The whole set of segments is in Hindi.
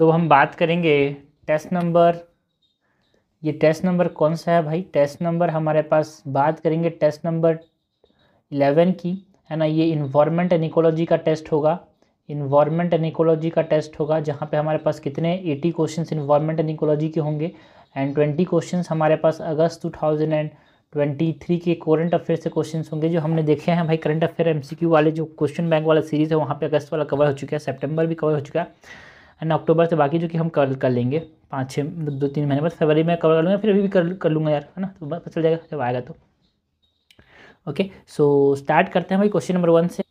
तो हम बात करेंगे टेस्ट नंबर ये टेस्ट नंबर कौन सा है भाई टेस्ट नंबर हमारे पास बात करेंगे टेस्ट नंबर इलेवन की है ना ये इन्वायरमेंट एनिकोलॉजी का टेस्ट होगा इन्वायरमेंट एनिकोलॉजी का टेस्ट होगा जहाँ पे हमारे पास कितने एटी क्वेश्चन इन्वायरमेंट एनिकोलॉजी के होंगे एंड ट्वेंटी क्वेश्चन हमारे पास अगस्त two thousand and twenty three के करंट अफेयर से क्वेश्चन होंगे जो हमने देखे हैं भाई करंट अफेयर एमसीक्यू वाले जो क्वेश्चन बैंक वाला सीरीज़ है वहाँ पे अगस्त वाला कवर हो चुका है सितंबर भी कवर हो चुका है एंड अक्टूबर से बाकी जो कि हम कर कर लेंगे पाँच छः मतलब दो तीन महीने बाद फरवरी में कवर कर लूँगा फिर अभी भी कर कर लूँगा यार है ना तो पता चल जाएगा जब आएगा तो ओके सो स्टार्ट करते हैं भाई क्वेश्चन नंबर वन से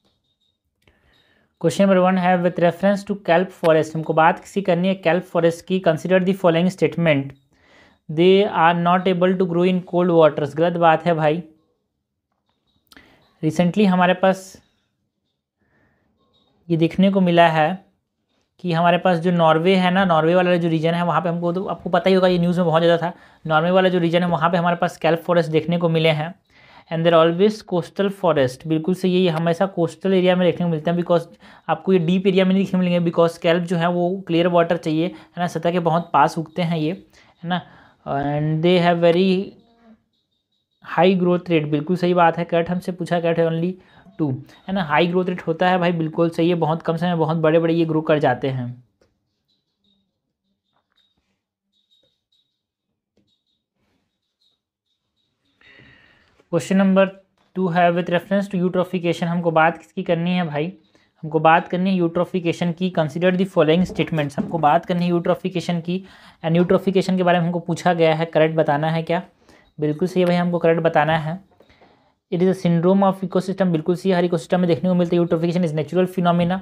क्वेश्चन नंबर वन है with reference to kelp forest हमको बात किसी करनी है कैल्प फॉरेस्ट की consider the following statement they are not able to grow in cold waters गलत बात है भाई रिसेंटली हमारे पास ये देखने को मिला है कि हमारे पास जो नॉर्वे है ना नॉर्वे वाला जो रीजन है वहाँ पे हमको तो आपको पता ही होगा ये न्यूज़ में बहुत ज़्यादा था नॉर्वे वाला जो रीजन है वहाँ पे हमारे पास स्कैल्प फॉरेस्ट देखने को मिले हैं and there always coastal forest बिल्कुल से ये हमेशा कोस्टल एरिया में देखने को मिलते हैं बिकॉज आपको ये डीप एरिया में नहीं देखने मिलेंगे बिकॉज स्कैल्प जो है वो क्लियर वाटर चाहिए है ना सतह के बहुत पास उगते हैं ये है ना and they have very high growth rate बिल्कुल सही बात है कैट हमसे पूछा कैट ओनली टू है ना हाई ग्रोथ रेट होता है भाई बिल्कुल सही है बहुत कम समय में बहुत बड़े बड़े ये ग्रो कर जाते हैं क्वेश्चन नंबर टू है विथ रेफरेंस टू यूट्रोफिकेशन हमको बात किसकी करनी है भाई हमको बात करनी है यूट्रोफिकेशन की कंसिडर दी फॉलोइंग स्टेटमेंट्स हमको बात करनी है यूट्रोफिकेशन की एंड यूट्रोफिकेशन के बारे में हमको पूछा गया है करेक्ट बताना है क्या बिल्कुल सही भाई हमको करेक्ट बताना है it is a syndrome of ecosystem बिल्कुल सी हर इकोसिस्टम में देखने को मिलता है eutrophication is natural phenomena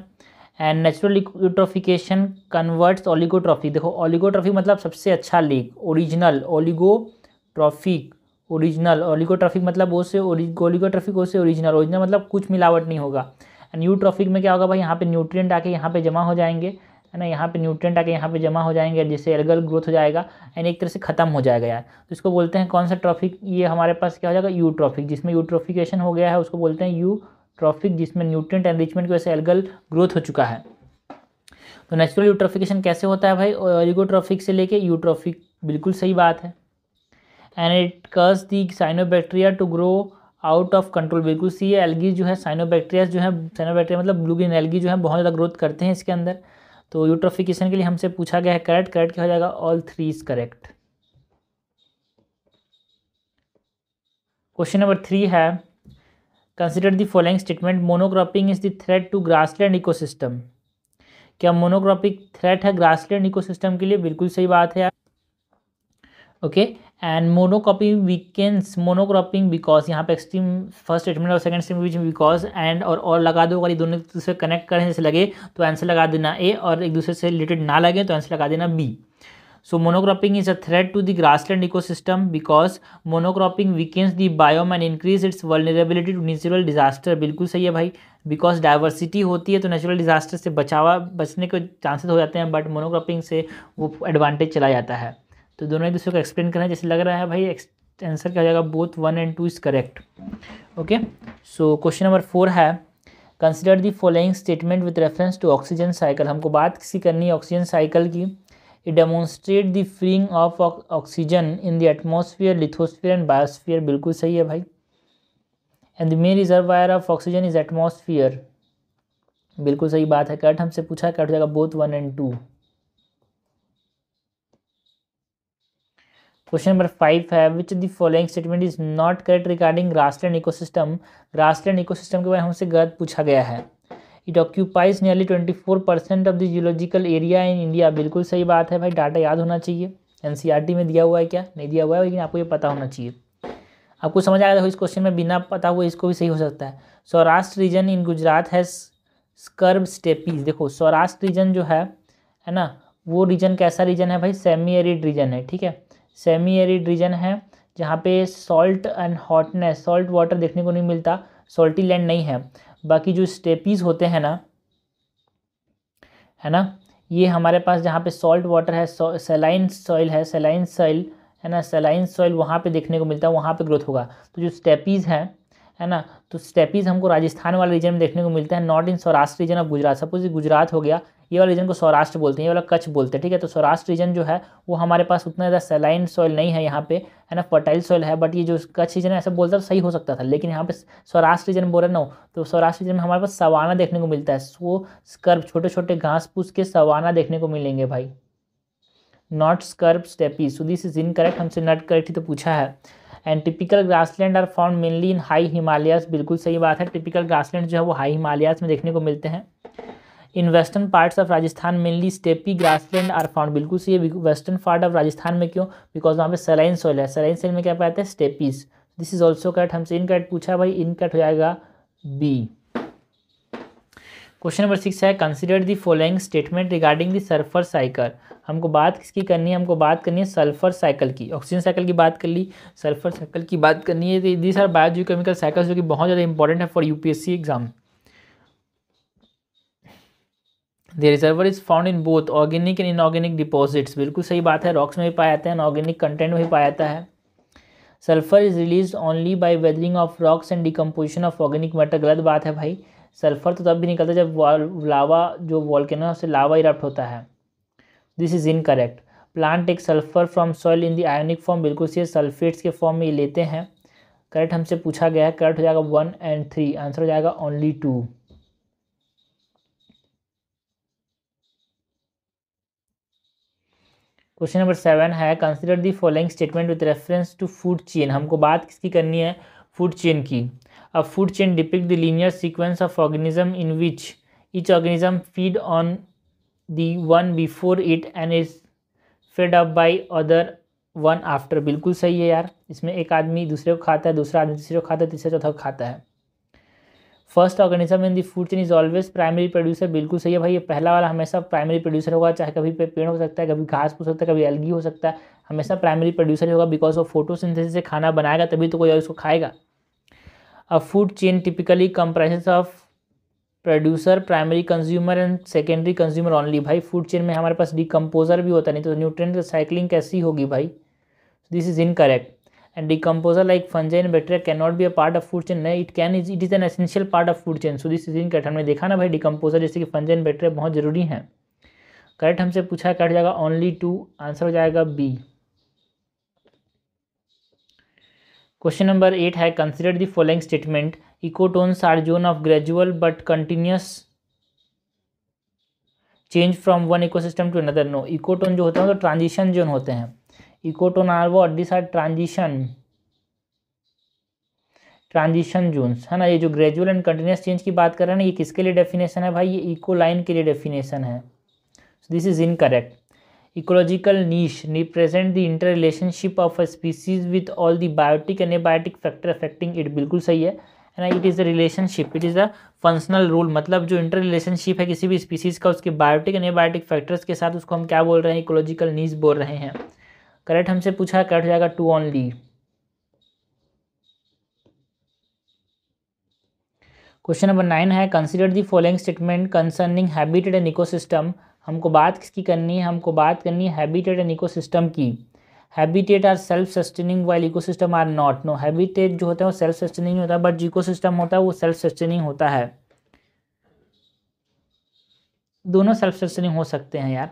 and natural eutrophication converts trophy देखो ट्रॉफी मतलब सबसे अच्छा लीग ओरिजिनल ओलिगोट्रॉफिक ओरिजिनल ओलिगोट्रॉफिक मतलब वो से ओलिगोट्रॉफिक वो से ओरिजिनल ओरिजिनल मतलब कुछ मिलावट नहीं होगा एंड ट्रॉफिक में क्या होगा भाई यहाँ पे न्यूट्रिएंट आके यहाँ पे जमा हो जाएंगे है ना यहाँ पे न्यूट्रेंट आके यहाँ पे जमा हो जाएंगे जिससे एलगल ग्रोथ हो जाएगा एंड एक तरह से ख़त्म हो जाएगा यार तो इसको बोलते हैं कौन सा ट्रॉफिक ये हमारे पास क्या हो जाएगा यू ट्रॉफिक जिसमें यूट्रोफिकेशन हो गया है उसको बोलते हैं यू ट्रॉफिक जिसमें न्यूट्रेंट एनरिचमेंट की वजह से एलगल ग्रोथ हो चुका है तो नेचुरल यूट्रॉफिकेशन कैसे होता है भाई ओरिगोट्रॉफिक से लेके यूट्रॉफिक बिल्कुल सही बात है and it causes the cyanobacteria to grow out of control बिल्कुल सी एलगी जो है साइनोबैक्टीरिया जो है साइनोबैक्टीरिया मतलब ब्लू एलगी जो है बहुत ज़्यादा ग्रोथ करते हैं इसके अंदर तो यूट्रोफिकेशन के लिए हमसे पूछा गया है करेक्ट करेक्ट क्या हो जाएगा all three is correct question number three है consider the following statement monocropping is the threat to grassland ecosystem क्या मोनोक्रॉपिक थ्रेट है ग्रासलैंड इकोसिस्टम के लिए बिल्कुल सही बात है यार okay okay? And monocropping weakens monocropping because यहाँ पे एक्सट्रीम फर्स्ट स्टेटमेंट और सेकंड स्टेटमेंट बीच में बिकॉज एंड और और लगा दो अगर ये दोनों एक दूसरे कनेक्ट करने से लगे तो आंसर लगा देना ए और एक दूसरे से रिलेटेड ना लगे तो आंसर लगा देना B so monocropping is a threat to the grassland ecosystem because monocropping weakens the biome and increase its vulnerability to natural disaster बिल्कुल सही है भाई बिकॉज डाइवर्सिटी होती है तो नेचुरल डिजास्टर से बचावा बचने के चांसेस हो जाते हैं बट मोनोक्रॉपिंग से वो एडवांटेज चला जाता है तो दोनों एक दूसरे को एक्सप्लेन करना है जैसे लग रहा है भाई आंसर क्या हो जाएगा both one and two is correct okay so question number four है consider the following statement with reference to oxygen cycle हमको बात किसी करनी है ऑक्सीजन साइकिल की it demonstrate the freeing of oxygen in the atmosphere lithosphere and biosphere बिल्कुल सही है भाई and the main reservoir of oxygen is atmosphere बिल्कुल सही बात है कट हमसे पूछा कट हो जाएगा both one and two question number five है which the following statement is not correct regarding grassland ecosystem grassland ecosystem के बारे में हमसे गलत पूछा गया है it occupies nearly twenty four percent of the geological area in India बिल्कुल सही बात है भाई डाटा याद होना चाहिए एन e में दिया हुआ है क्या नहीं दिया हुआ है लेकिन आपको ये पता होना चाहिए आपको समझ आया हो इस क्वेश्चन में बिना पता हुआ इसको भी सही हो सकता है सौराष्ट्र रीजन इन गुजरात है स्कर्ब स्टेपीज देखो सौराष्ट्र रीजन जो है है ना वो रीजन कैसा रीजन है भाई सेमी एरिड रीजन है ठीक है सेमी एरिड रीजन है जहाँ पे salt and hotness salt water देखने को नहीं मिलता सॉल्टी लैंड नहीं है बाकी जो स्टेपीज़ होते हैं ना है ना ये हमारे पास जहाँ पे सॉल्ट वाटर है सेलाइन सॉइल है सेलाइन सॉइल है ना सेलाइन सॉइल वहाँ पे देखने को मिलता है वहाँ पे ग्रोथ होगा तो जो स्टेपीज़ हैं है ना तो स्टेपीज़ हमको राजस्थान वाले रीजन में देखने को मिलता है not in Saurashtra region of Gujarat suppose Gujarat हो गया ये वाला रीजन को सौराष्ट्र बोलते हैं ये वाला कच्छ बोलते हैं ठीक है तो सौराष्ट्र रीजन जो है वो हमारे पास उतना ज़्यादा सेलाइन सॉइल नहीं है यहाँ पे है ना फर्टाइल सॉइल है बट ये जो कच्छ रीजन है ऐसा बोलता तो सही हो सकता था लेकिन यहाँ पे सौराष्ट्र रीजन बोल रहे ना तो सौराष्ट्र रीजन में हमारे पास सवाना देखने को मिलता है वो स्कर्ब छोटे छोटे घास फूस के सवाना देखने को मिलेंगे भाई नॉट स्कर्ब स्टेपी सो से जिन करेक्ट हमसे नॉट करेक्ट ही तो पूछा है and typical grassland are found mainly in high Himalayas बिल्कुल सही बात है टिपिकल ग्रासलैंड जो है वो हाई हिमालयाज में देखने को मिलते हैं in western parts of Rajasthan mainly steppe grassland are found बिल्कुल सही है वेस्टर्न पार्ट ऑफ राजस्थान में क्यों बिकॉज वहाँ पे सलाइन सॉइल है सलाइन सॉइल में क्या पाते हैं steppes this is also cut हमसे इन कट पूछा भाई इन कट हो जाएगा बी क्वेश्चन नंबर सिक्स है consider the following statement regarding the sulphur cycle हमको बात किसकी करनी है हमको बात करनी है सल्फर साइकिल की ऑक्सीजन साइकिल की बात कर ली सल्फर साइकिल की बात करनी है दिस आर बायोजियोकेमिकल साइकिल्स जो कि बहुत ज़्यादा इंपॉर्टेंट है for UPSC exam the reservoir is found in both organic and inorganic deposits बिल्कुल सही बात है रॉक्स में भी पाया जाता है ऑर्गेनिक कंटेंट में भी पाया जाता है sulphur is release only by weathering of rocks and decomposition of organic matter गलत बात है भाई सल्फर तो तब भी निकलता जब लावा जो वॉल्केनो से लावा इराप्ट होता है this is incorrect plant take sulphur from soil in the ionic form बिल्कुल सी सल्फेट्स के फॉर्म में ये लेते हैं करेक्ट हमसे पूछा गया है करेक्ट हो जाएगा वन एंड थ्री आंसर हो जाएगा only two question number seven है consider the following statement with reference to food chain हमको बात किसकी करनी है फूड चेन की अब food chain depict the linear sequence of organism in which each organism feed on the one before it and is fed up by other one after बिल्कुल सही है यार इसमें एक आदमी दूसरे को खाता है दूसरा आदमी तीसरे को खाता है तीसरा चौथा को खाता है first organism in the food chain is always primary producer बिल्कुल सही है भाई ये पहला वाला हमेशा प्राइमरी प्रोड्यूसर होगा चाहे कभी पे पेड़ हो सकता है कभी घास हो सकता है कभी एलगी हो सकता है हमेशा प्राइमरी प्रोड्यूसर होगा बिकॉज ऑफ फोटोसिंथेसिस से खाना बनाएगा तभी तो कोई और इसको खाएगा a food chain typically comprise of producer primary consumer and secondary consumer only भाई फूड चेन में हमारे पास डिकम्पोजर भी होता नहीं तो न्यूट्रेन साइकिलिंग कैसी होगी भाई this is incorrect and decomposer like fungi and bacteria cannot be a part of food chain नहीं it can it is an essential part of food chain so this is in correct हमने देखा ना भाई decomposer जैसे कि fungi and bacteria बहुत ज़रूरी हैं करेक्ट हमसे पूछा कट जाएगा ओनली टू आंसर हो जाएगा बी क्वेश्चन नंबर एट है consider the following statement ecotones are zone of gradual but continuous change from one ecosystem to another no ecotone जो होते हैं तो ट्रांजिशन जोन होते हैं वो this are transition transition zones है ना ये जो ग्रेजुअल एंड कंटिन्यूस चेंज की बात कर रहे हैं ना ये किसके लिए डेफिनेशन है भाई ये इको लाइन के लिए डेफिनेशन है this is incorrect ecological niche represent the inter relationship of a species with all the biotic and abiotic factor affecting it बिल्कुल सही है है ना it is a relationship it is a functional role मतलब जो इंटर रिलेशनशिप है किसी भी स्पीसीज़ का उसके बायोटिक एंड एबायोटिक फैक्टर्स के साथ उसको हम क्या बोल रहे हैं इकोलॉजिकल नीज बोल रहे हैं करेक्ट हमसे पूछा करेक्ट हो जाएगा two only question number nine है consider the following statement concerning habitat and ecosystem हमको बात किसकी करनी है हमको बात करनी है हैबिटेड एंड इकोसिस्टम की habitat are self sustaining while ecosystem are not no habitat जो होता है वो सेल्फ सस्टेनिंग होता है बट जो इकोसिस्टम होता है वो सेल्फ सस्टेनिंग होता है दोनों सेल्फ सस्टेनिंग हो सकते हैं यार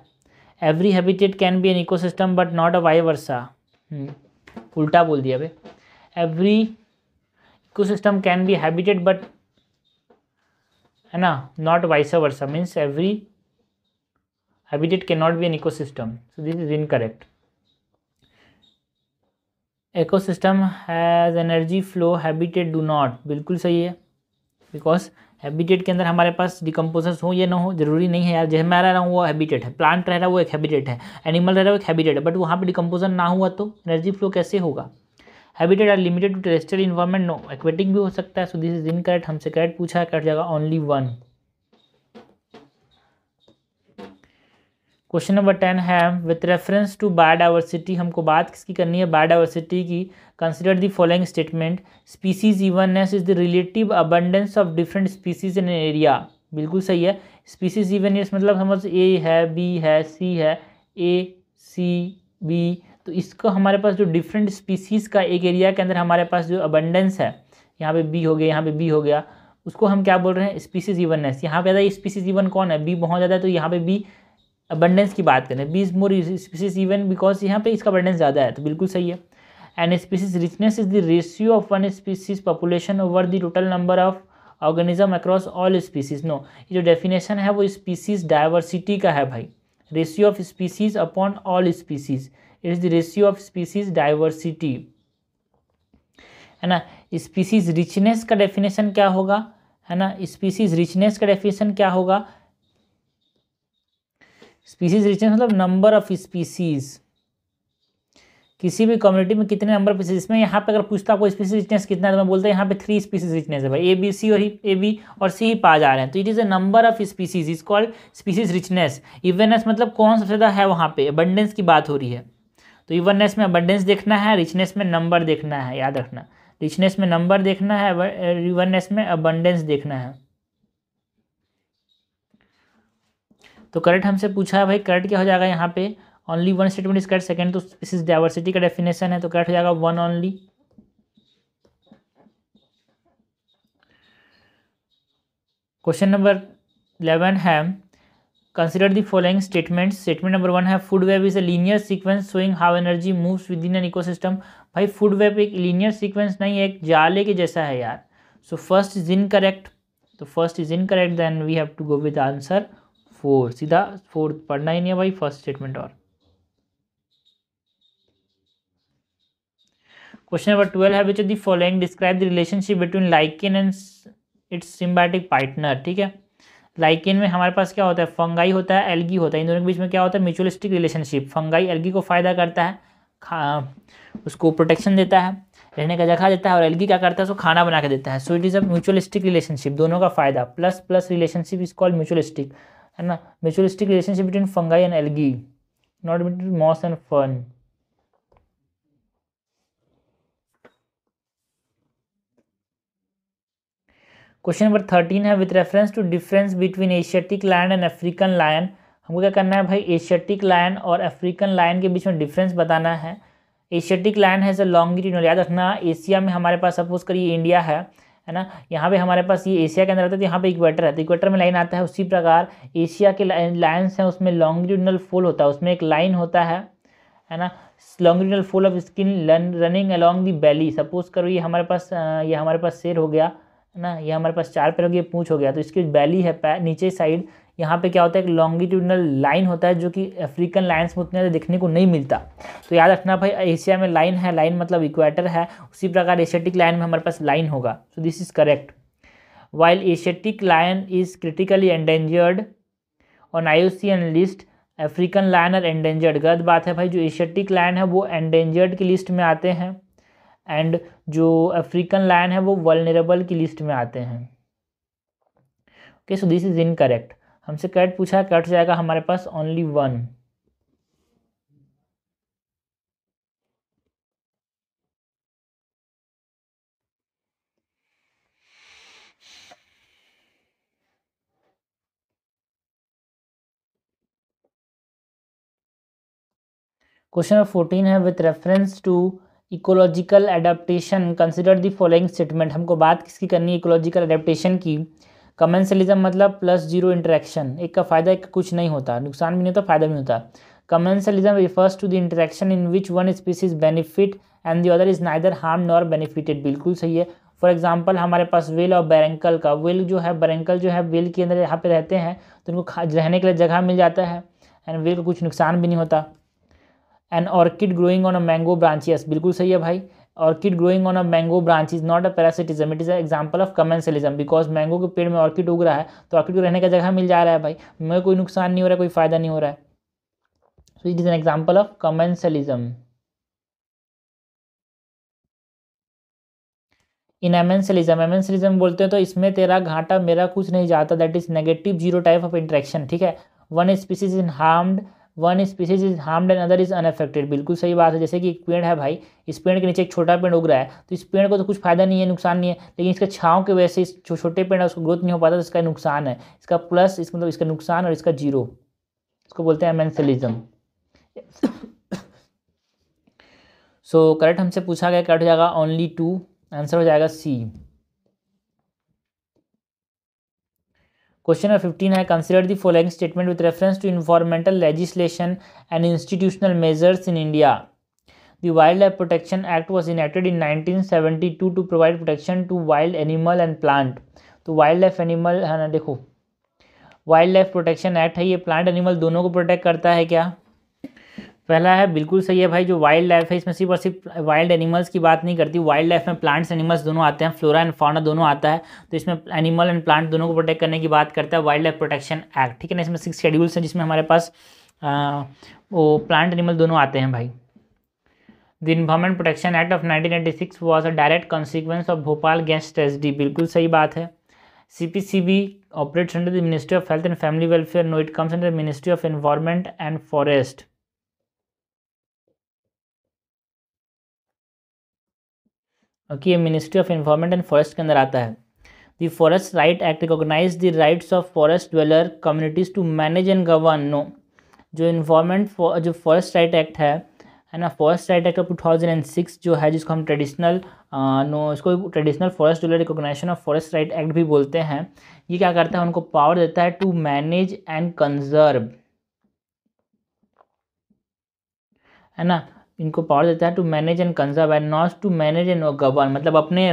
every habitat can be an ecosystem but not a vice versa उल्टा बोल दिया भाई every ecosystem can be habitat but है ना not vice versa means every habitat can not be an ecosystem so this is incorrect ecosystem has energy flow habitat do not बिल्कुल सही है बिकॉज हैबिटेट के अंदर हमारे पास डिकम्पोजर्स हो या ना हो जरूरी नहीं है यार जैसे मैं रह रहा हूँ वो हैबिटेट है प्लांट रह रहा है वो एक हैबिटेट है एनिमल रह रहा है वो एक हैबिटेट है बट वहाँ पर डिकम्पोजर ना हुआ तो एनर्जी फ्लो कैसे होगा habitat are limited to terrestrial environment no aquatic भी हो सकता है सो दिस इज इनकरेक्ट हमसे करेक्ट पूछा है कट जाएगा only one question number ten है विथ रेफरेंस टू बायोडाइवर्सिटी हमको बात किसकी करनी है बायोडाइवर्सिटी की consider the following statement species evenness is the relative abundance of different species in area बिल्कुल सही है स्पीसीज इवननेस मतलब समझ ए है बी है सी है ए सी बी तो इसका हमारे पास जो डिफरेंट स्पीसीज़ का एक एरिया के अंदर हमारे पास जो अबंडेंस है यहाँ पे बी हो गया यहाँ पे बी हो गया उसको हम क्या बोल रहे हैं स्पीसीज इवननेस यहाँ पे ज़्यादा स्पीसीज इवन कौन है बी बहुत ज़्यादा है तो यहाँ पे बी अबंडेंस की बात करें बीज मोर स्पीसीज इवन बिकॉज यहाँ पे इसका अबंडेंस ज़्यादा है तो बिल्कुल सही है and species richness is the ratio of one species population over the total number of organism across all species no ये जो डेफिनेशन है वो स्पीसीज डाइवर्सिटी का है भाई ratio of species upon all species it is the ratio of species diversity है ना स्पीसीज रिचनेस का डेफिनेशन क्या होगा है ना स्पीसीज रिचनेस का डेफिनेशन क्या होगा स्पीसीज रिचनेस मतलब नंबर ऑफ स्पीसीज किसी भी कम्युनिटी में कितने नंबर स्पीसीज इसमें यहाँ पे अगर पूछता आपको स्पीसीज रिचनेस कितना है तो मैं बोलता हूँ यहाँ पे थ्री स्पीसीज रिचनेस है भाई ए बी सी और ही ए बी और सी ही पा जा रहे हैं तो it is a number of species is called species richness evenness मतलब कौन सबसे ज़्यादा है वहाँ पे अबंडेंस की बात हो रही है तो इवननेस में अबंडेंस देखना है रिचनेस में नंबर देखना है याद रखना रिचनेस में नंबर देखना है इवननेस में अबंडेंस देखना है तो करंट हमसे पूछा है भाई करंट क्या हो जाएगा यहाँ पे only one statement is correct second तो इस इज डाइवर्सिटी का डेफिनेशन है तो करंट हो जाएगा one only question number eleven है consider the following statement statement number one है food web is a linear sequence showing how energy move within an eco भाई फूड वेब एक लीनियर सिक्वेंस नहीं है एक जाले के जैसा है यार so first is incorrect तो first is incorrect then we have to go with answer four सीधा फोर पढ़ना ही नहीं है भाई फर्स्ट स्टेटमेंट और क्वेश्चन नंबर ट्वेल्व है which of the following describe the relationship between lichen and its symbiotic partner ठीक है लाइकिन में हमारे पास क्या होता है फंगाई होता है एलगी होता है इन दोनों के बीच में क्या होता है म्यूचुअलिस्टिक रिलेशनशिप फंगाई एलगी को फ़ायदा करता है उसको प्रोटेक्शन देता है रहने का जगह देता है और एलगी क्या करता है उसको खाना बना के देता है so it is a mutualistic relationship दोनों का फ़ायदा plus plus relationship is called mutualistic है ना mutualistic relationship between fungi and algae not between moss and fun question number thirteen है with reference to difference between Asiatic lion and African lion हमको क्या करना है भाई एशियाटिक लायन और अफ्रीकन लायन के बीच में डिफरेंस बताना है एशियाटिक लायन है लॉन्गिट्यूड याद रखना एशिया में हमारे पास सपोज करिए इंडिया है है ना यहाँ पे हमारे पास ये एशिया के अंदर आता है तो यहाँ पे इक्वेटर है तो इक्वेटर में लाइन आता है उसी प्रकार एशिया के लाइन्स हैं उसमें लॉन्गिट्यूडनल फोल होता है उसमें एक लाइन होता है है ना longitudinal fold of skin running along the valley suppose करो ये हमारे पास ये हमारे पास शेर हो गया है ना ये हमारे पास चार पैर हो गया पूछ हो गया तो इसकी वैली है नीचे साइड यहाँ पे क्या होता है एक लॉन्गिट्यूडनल लाइन होता है जो कि अफ्रीकन लाइन्स में उतने देखने को नहीं मिलता तो याद रखना भाई एशिया में लाइन है लाइन मतलब इक्वेटर है उसी प्रकार एशियाटिक लाइन में हमारे पास लाइन होगा so this is correct while asiatic lion is critically endangered on IUCN list African lion are endangered गलत बात है भाई जो एशियाटिक लाइन है वो एंडेंजर्ड की लिस्ट में आते हैं एंड जो अफ्रीकन लाइन है वो वलनरेबल की लिस्ट में आते हैं okay so this is incorrect हमसे कैट पूछा है कैट जाएगा हमारे पास only one question number fourteen है with reference to ecological adaptation consider the following statement हमको बात किसकी करनी है इकोलॉजिकल एडाप्टेशन की कमेंसलिज्म मतलब प्लस जीरो इंटरेक्शन एक का फ़ायदा एक का कुछ नहीं होता नुकसान भी नहीं होता फ़ायदा भी नहीं होता commensalism refers to the interaction in which one species benefit and the other is neither harm nor benefited बिल्कुल सही है फॉर एग्जाम्पल हमारे पास वेल और बैरेंकल का वेल जो है बैरेंकल जो है वेल के अंदर यहाँ पे रहते हैं तो उनको रहने के लिए जगह मिल जाता है एंड वेल का कुछ नुकसान भी नहीं होता and orchid growing on a mango branches बिल्कुल सही है भाई orchid growing on a mango branch is not a parasitism it is example of commensalism because mango के पेड़ में ऑर्किड उग रहा है तो ऑर्किड को रहने का जगह मिल जा रहा है भाई मैं कोई नुकसान नहीं हो रहा कोई फ़ायदा नहीं हो रहा है so it is an example of commensalism in amensalism amensalism बोलते हैं तो इसमें तेरा घाटा मेरा कुछ नहीं जाता that is negative zero type of interaction ठीक है one species in harmed one species is harmed and other is unaffected बिल्कुल सही बात है जैसे कि एक पेड़ है भाई इस पेड़ के नीचे एक छोटा पेड़ उग रहा है तो इस पेड़ को तो कुछ फायदा नहीं है नुकसान नहीं है लेकिन इसका छाव की वजह से इस छो, छोटे पेड़ है उसको ग्रोथ नहीं हो पाता तो इसका नुकसान है इसका प्लस इस मतलब इसका नुकसान और इसका जीरो इसको बोलते हैं एमेंसलिज्म सो करेक्ट हमसे पूछा गया करेक्ट हो जाएगा ओनली टू आंसर हो जाएगा सी क्वेश्चन नंबर फिफ्टीन है consider the following statement with reference to environmental legislation and institutional measures in India the wildlife protection act was enacted in nineteen seventy two to provide protection to wild animal and plant तो वाइल्ड लाइफ एनिमल है ना देखो वाइल्ड लाइफ प्रोटेक्शन एक्ट है ये प्लांट एनिमल दोनों को प्रोटेक्ट करता है क्या पहला है बिल्कुल सही है भाई जो वाइल्ड लाइफ है इसमें सिर्फ और सिर्फ वाइल्ड एनिमल्स की बात नहीं करती वाइल्ड लाइफ में प्लांट्स एनिमल्स दोनों आते हैं फ्लोरा एंड फाउना दोनों आता है तो इसमें एनिमल एंड प्लांट दोनों को प्रोटेक्ट करने की बात करता है वाइल्ड लाइफ प्रोटेक्शन एक्ट ठीक है ना इसमें सिक्स शेड्यूल्स हैं जिसमें हमारे पास आ, वो प्लांट एनिमल दोनों आते हैं भाई the environment protection act of nineteen six was a direct consequence of Bhopal gas SD बिल्कुल सही बात है C B operates under the ministry of health and family welfare no it comes under ministry of environment and forest okay ये ministry of environment and forest के अंदर आता है the forest right act recognize the rights of forest dweller communities to manage and govern no जो इन्वायरमेंट जो फॉरेस्ट राइट एक्ट है है ना forest right act of two thousand and six जो है जिसको हम ट्रेडिशनल नो इसको traditional forest dweller recognition of forest right act भी बोलते हैं ये क्या करता है उनको पावर देता है टू मैनेज एंड कंजर्व है ना इनको पावर देता है to manage and conserve and not to manage and govern मतलब अपने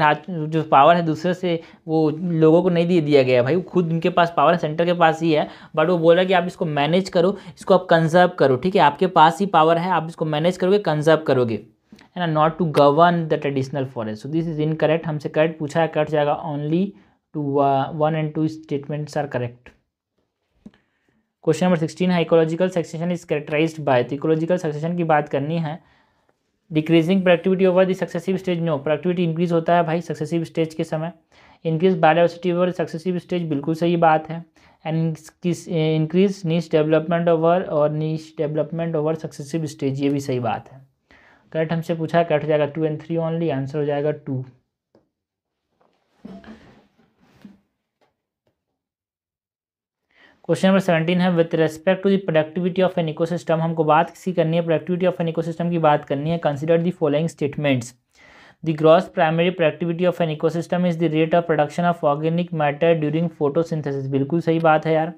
जो पावर है दूसरे से वो लोगों को नहीं दे दिया गया भाई खुद उनके पास पावर है सेंटर के पास ही है बट वो बोल रहा है कि आप इसको मैनेज करो इसको आप कंजर्व करो ठीक है आपके पास ही पावर है आप इसको मैनेज करोगे कंजर्व करोगे है ना not to govern the traditional forest so this is incorrect हमसे करेक्ट पूछा है कट जाएगा only two one and two statements are correct question number sixteen है ecological succession is characterized by तो इकोलॉजिकल सक्सेशन की बात करनी है decreasing productivity over the successive stage no productivity increase होता है भाई सक्सेसिव स्टेज के समय increase biodiversity over successive stage बिल्कुल सही बात है and increase niche development over और niche development over successive stage ये भी सही बात है करेक्ट हमसे पूछा करेक्ट हो जाएगा two and three only answer हो जाएगा टू क्वेश्चन नंबर सेवेंटीन है with respect to the productivity of an ecosystem हमको बात किसी करनी है प्रोडक्टिविटी ऑफ एन इकोसिस्टम की बात करनी है consider the following statements the gross primary productivity of an ecosystem is the rate of production of organic matter during photosynthesis बिल्कुल सही बात है यार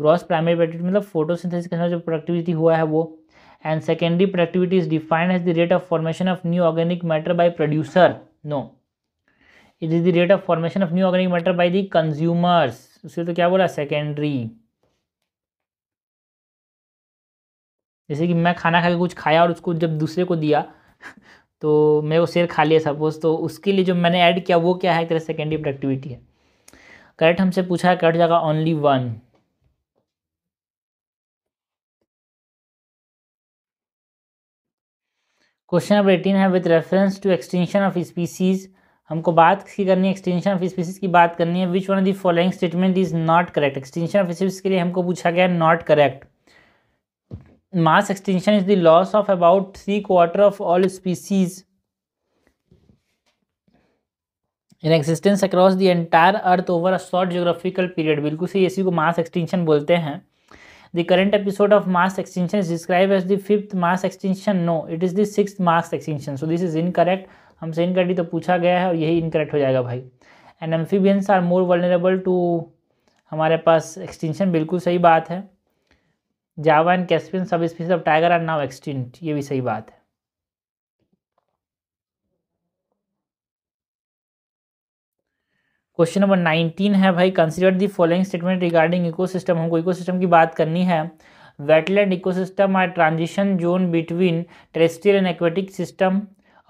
ग्रॉस प्राइमरी प्रोडक्टिविटी मतलब फोटोसिंथेसिस के अंदर जो प्रोडक्टिविटी हुआ है वो and secondary productivity is defined as the rate of formation of new organic matter by producer no it is the rate of formation of new organic matter by the consumers उसे तो क्या बोला सेकेंडरी जैसे कि मैं खाना खा के कुछ खाया और उसको जब दूसरे को दिया तो मैं वो शेयर खा लिया सपोज तो उसके लिए जो मैंने ऐड किया वो क्या है एक तरह सेकेंडरी प्रोडक्टिविटी है करेक्ट हमसे पूछा है करेक्ट जाएगा only one question number eighteen है with reference to extinction of species हमको बात किसकी करनी है एक्सटेंशन ऑफ स्पीसीज की बात करनी है which one of the following statement is not correct extinction of species के लिए हमको पूछा गया not correct mass extinction is the loss of about three quarter of all species in existence across the entire earth over a short geographical period बिल्कुल सही इसी को मास एक्सटेंशन बोलते हैं the current episode of mass extinction is describe as the fifth mass extinction no it is the six mass extinction so this is incorrect हमसे दी तो पूछा गया है और यही इनकरेक्ट हो जाएगा भाई and amphibians are more vulnerable to हमारे पास एक्सटेंशन बिल्कुल सही बात है जावा and Caspian subspecies of tiger are now extinct ये भी सही बात है क्वेश्चन नंबर नाइनटीन है भाई consider the following statement regarding ecosystem हमको इकोसिस्टम की बात करनी है wetland ecosystem are transition zone between terrestrial and aquatic system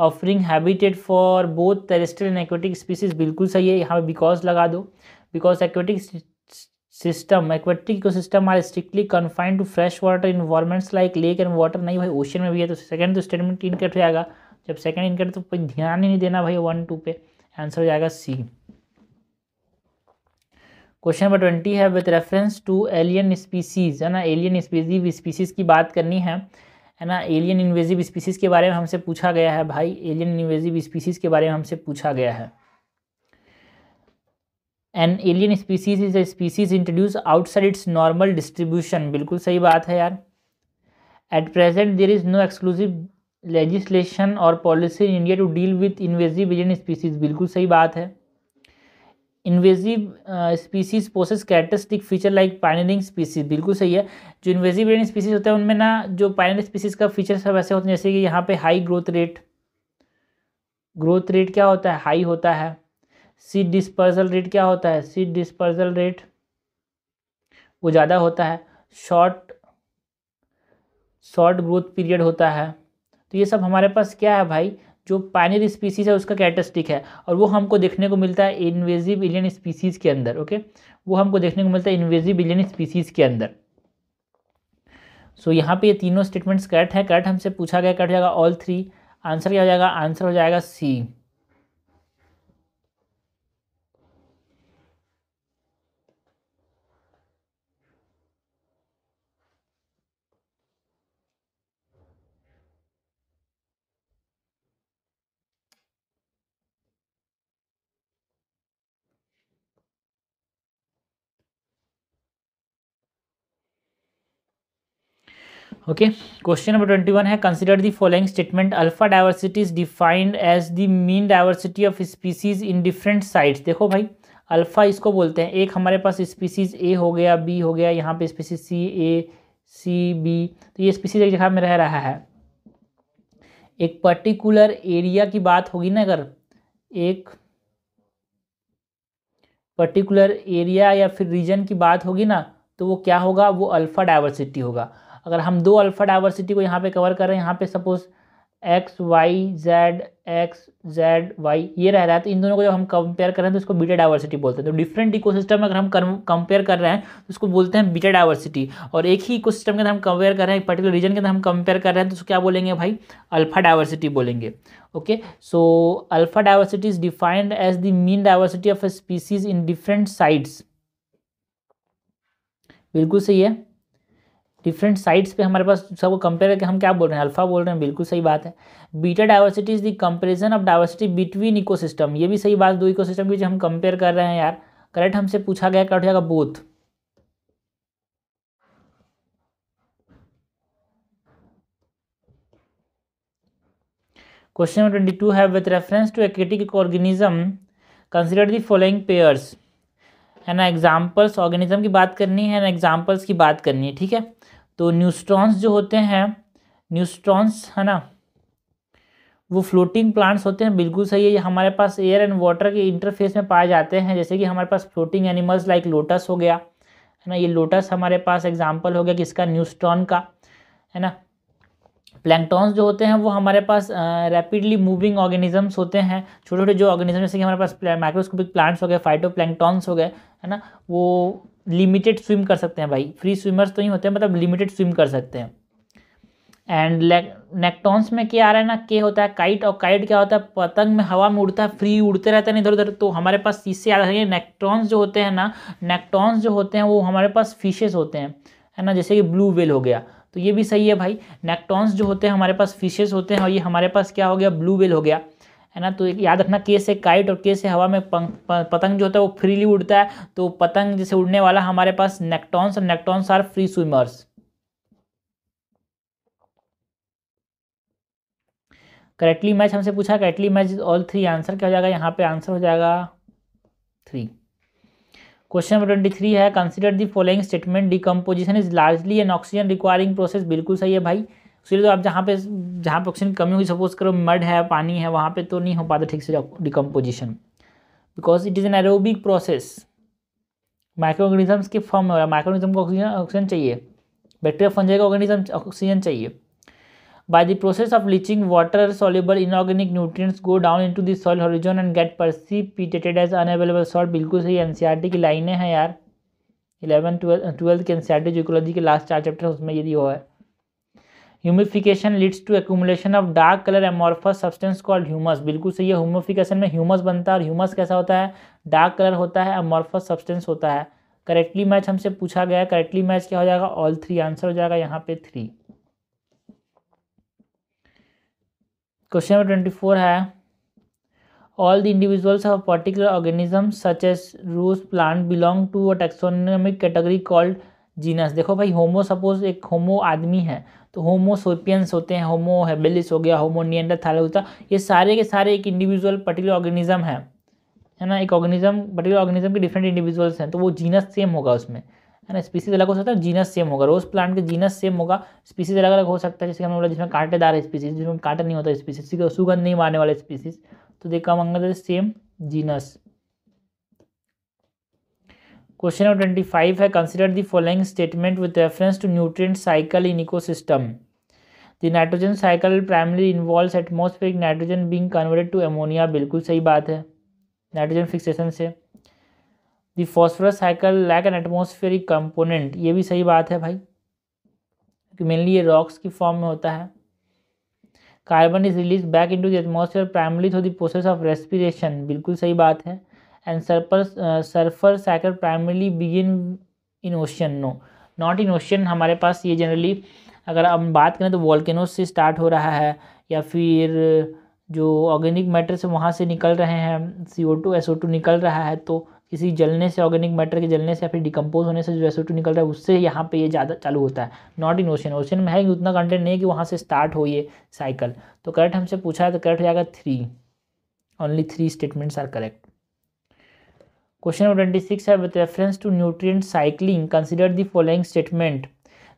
offering habitat for both terrestrial and aquatic species बिल्कुल सही है यहाँ पे बिकॉज लगा दो because aquatic system aquatic ecosystem are strictly confined to fresh water environments like lake and water नहीं भाई ओशन में भी है तो सेकंड तो स्टेटमेंट इनकरेक्ट हो जाएगा जब सेकंड इनकट तो कोई ध्यान ही नहीं देना भाई वन टू पे आंसर हो जाएगा सी क्वेश्चन नंबर ट्वेंटी है with reference to alien species है ना एलियन स्पीसीज स्पीसीज की बात करनी है है ना एलियन इन्वेजिव स्पीसीज़ के बारे में हमसे पूछा गया है भाई एलियन इन्वेजिव स्पीसीज़ के बारे में हमसे पूछा गया है an alien species is a species introduce outside its normal distribution बिल्कुल सही बात है यार at present there is no exclusive legislation और policy in India to deal with invasive alien species बिल्कुल सही बात है invasive species process characteristic feature like pioneering species बिल्कुल सही है जो इन्वेजिव रेडिंग स्पीसीज होते हैं उनमें ना जो पाइनरिंग स्पीसीज का फीचर सब ऐसे होते हैं जैसे कि यहाँ पे high growth rate growth rate क्या होता है हाई होता है सीड डिस्पर्जल रेट क्या होता है सीड डिस्पर्जल रेट वो ज़्यादा होता है शॉर्ट शॉर्ट ग्रोथ पीरियड होता है तो ये सब हमारे पास क्या है भाई जो पाइनियर स्पीसीज है उसका कैटेस्टिक है और वो हमको देखने को मिलता है इन्वेजिव एलियन स्पीसीज़ के अंदर ओके वो हमको देखने को मिलता है इन्वेजिव एलियन स्पीसीज़ के अंदर सो so, यहाँ पे ये तीनों स्टेटमेंट्स करेक्ट है करेक्ट हमसे पूछा गया कट हो जाएगा ऑल थ्री आंसर क्या हो जाएगा आंसर हो जाएगा C okay question number twenty one है consider the following statement alpha diversity is defined as the mean diversity of species in different sites देखो भाई अल्फा इसको बोलते हैं एक हमारे पास स्पीसीज ए हो गया बी हो गया यहाँ पे स्पीसीज सी ए सी बी तो ये स्पीसीज एक जगह में रह रहा है एक पर्टिकुलर एरिया की बात होगी ना अगर एक पर्टिकुलर एरिया या फिर रीजन की बात होगी ना तो वो क्या होगा वो अल्फ़ा डाइवर्सिटी होगा अगर हम दो अल्फ़ा डाइवर्सिटी को यहाँ पे कवर कर रहे हैं यहाँ पे suppose X Y Z X Z Y ये रह रहा है तो इन दोनों को जब हम कंपेयर तो तो कर रहे हैं तो इसको बीटा डाइवर्सिटी बोलते हैं तो डिफरेंट इकोसिस्टम अगर हम कंपेयर कर रहे हैं तो उसको बोलते हैं बीटा डाइवर्सिटी और एक ही इकोसिस्टम के अंदर हम कंपेयर कर रहे हैं पर्टिकुलर रीजन के अंदर हम कंपेयर कर रहे हैं तो उसको क्या बोलेंगे भाई अल्फा डाइवर्सिटी बोलेंगे okay so alpha diversity is defined as the mean diversity of a species in different sides बिल्कुल सही है डिफरेंट साइड्स पे हमारे पास सबको कंपेयर करके हम क्या बोल रहे हैं अल्फा बोल रहे हैं बिल्कुल सही बात है beta diversity is the comparison of diversity between ecosystem ये भी सही बात दो इकोसिस्टम के बीच हम कंपेयर कर रहे हैं यार करेक्ट हमसे पूछा गया करेक्ट जाएगा both question number twenty two है with reference to aquatic organism consider the following pairs है ना एग्जाम्पल्स ऑर्गेनिज्म की बात करनी है ना एग्जाम्पल्स की बात करनी है ठीक है तो न्यूस्ट्रॉन्स जो होते हैं न्यूस्ट्रॉन्स है ना वो फ्लोटिंग प्लांट्स होते हैं बिल्कुल सही है ये हमारे पास एयर एंड वाटर के इंटरफेस में पाए जाते हैं जैसे कि हमारे पास फ्लोटिंग एनिमल्स लाइक लोटस हो गया है ना ये लोटस हमारे पास एग्जाम्पल हो गया किसका न्यूस्ट्रॉन का है ना प्लैंकटॉन्स जो होते हैं वो हमारे पास रैपिडली मूविंग ऑर्गेनिजम्स होते हैं छोटे छोटे जो ऑर्गेनिज्म जैसे कि हमारे पास माइक्रोस्कोपिक प्लांट्स हो गए फाइटो प्लैंगटॉन्स हो गए है ना वो लिमिटेड स्विम कर सकते हैं भाई फ्री स्विमर्स तो ही होते हैं मतलब लिमिटेड स्विम कर सकते हैं एंड नेक्टॉन्स में क्या आ रहा है ना के होता है काइट और काइट क्या होता है पतंग में हवा में उड़ता है फ्री उड़ते रहते हैं इधर तो उधर तो हमारे पास इससे याद रखेंगे नेक्टॉन्स जो होते हैं ना नेक्टॉन्स जो होते हैं वो हमारे पास फिशेस होते हैं है ना जैसे कि ब्लू वेल हो गया तो ये भी सही है भाई नेक्टॉन्स जो होते हैं हमारे पास फिशेज होते हैं और ये हमारे पास क्या हो गया ब्लू वेल हो गया है ना तो याद रखना के से काइट और के से हवा में पतंग जो होता है वो फ्रीली उड़ता है तो पतंग जैसे उड़ने वाला हमारे पास नेक्टॉन्स और nektons are free swimmers correctly match हमसे पूछा correctly match all three answer क्या हो जाएगा यहाँ पे आंसर हो जाएगा three question number twenty three है consider the following statement decomposition is largely an oxygen requiring process बिल्कुल सही है भाई इसलिए तो आप जहाँ पे जहाँ पे ऑक्सीजन कमी हुई सपोज करो मड है पानी है वहाँ पे तो नहीं हो पाता ठीक से decomposition because it is an aerobic process microorganisms के फॉर्म में हो रहा है माइक्रो को ऑक्सीजन ऑक्सीजन चाहिए बैक्टीरिया फंजाई का ऑर्गेनिज्म ऑक्सीजन चाहिए by the process of leaching water soluble inorganic nutrients go down into the soil horizon and get precipitated as unavailable salt बिल्कुल सही टी की लाइने हैं यार इलेवन ट्वेल्थ के टी जोकोलॉजी के लास्ट चार चैप्टर उसमें यदि हो है humification leads to accumulation of dark colour amorphous substance called humus बिल्कुल सही है ह्यूमिफिकेशन में ह्यूमस बनता है और ह्यूमस कैसा होता है डार्क कलर होता है एमोर्फस सब्सटेंस होता है करेक्टली मैच हमसे पूछा गया है करेक्टली मैच क्या हो जाएगा ऑल थ्री आंसर हो जाएगा यहाँ पे three question number twenty four है all the individuals of particular organism such such rose plant belong to a a category called genus देखो भाई होमो सपोज एक होमो आदमी है तो होमो सोपियंस होते हैं होमो हेबेलिस हो गया होमो नियंडरथाल होता ये सारे के सारे एक इंडिविजुअल पर्टिकुलर ऑर्गेनिज्म है है ना एक ऑर्गेनिज्म पर्टिकुलर ऑर्गेनिज्म के डिफरेंट इंडिविजुअल्स हैं तो वो जीनस सेम होगा उसमें है ना स्पीसीज अलग हो सकता है जीनस सेम होगा रोज प्लांट के जीनस सेम होगा स्पीसीज अलग अलग हो सकता है जैसे हमने बोला जिसमें कांटेदार स्पीसीज जिसमें कांटे नहीं होता स्पीसीज सुगंध नहीं मारने वाले स्पीसीज तो देखा come under same genus question number twenty five है consider the following statement with reference to nutrient cycle in ecosystem the nitrogen cycle primary involve atmospheric nitrogen being converted to ammonia बिल्कुल सही बात है नाइट्रोजन फिक्सेशन से the phosphorus cycle lack an atmospheric component ये भी सही बात है भाई कि मेनली ये रॉक्स की फॉर्म में होता है carbon is release back into the atmosphere primary through the process of respiration बिल्कुल सही बात है and sulphur sulphur cycle primarily begin in ocean no not in ocean हमारे पास ये जनरली अगर हम बात करें तो वॉल्केनोज से स्टार्ट हो रहा है या फिर जो ऑर्गेनिक मैटर से वहाँ से निकल रहे हैं C O two S O two निकल रहा है तो किसी जलने से ऑर्गेनिक मैटर के जलने से या फिर डिकम्पोज होने से जो एसओ निकल रहा है उससे यहाँ पे ये ज़्यादा चालू होता है नॉट इन ओशन ओशन में है उतना कंटेंट नहीं है कि वहाँ से स्टार्ट हो ये साइकिल तो करेक्ट हमसे पूछा है तो करेक्ट हो जाएगा three only three statements are correct question number twenty six है with reference to nutrient cycling consider the following statement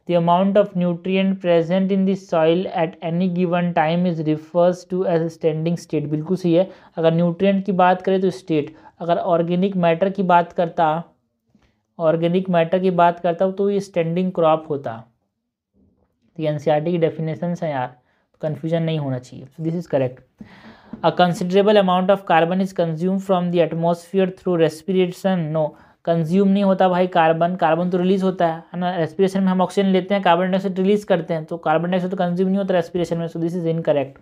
the amount of nutrient present in the soil at any given time is refers to as standing बिल्कुल सही है अगर न्यूट्रिय की बात करें तो स्टेट अगर ऑर्गेनिक मैटर की बात करता ऑर्गेनिक मैटर की बात करता तो ये स्टैंडिंग क्रॉप होता e तो एन की डेफिनेशन है यार कन्फ्यूजन नहीं होना चाहिए this is correct a considerable amount of carbon is consume from the atmosphere through respiration no consume नहीं होता भाई कार्बन कार्बन तो रिलीज़ होता है है ना रेस्पिरेशन में हम ऑक्सीजन लेते हैं कार्बन डाइऑक्साइड रिलीज़ करते हैं तो कार्बन डाइऑक्साइड तो कंज्यूम नहीं होता रेस्पिरेशन में so this is incorrect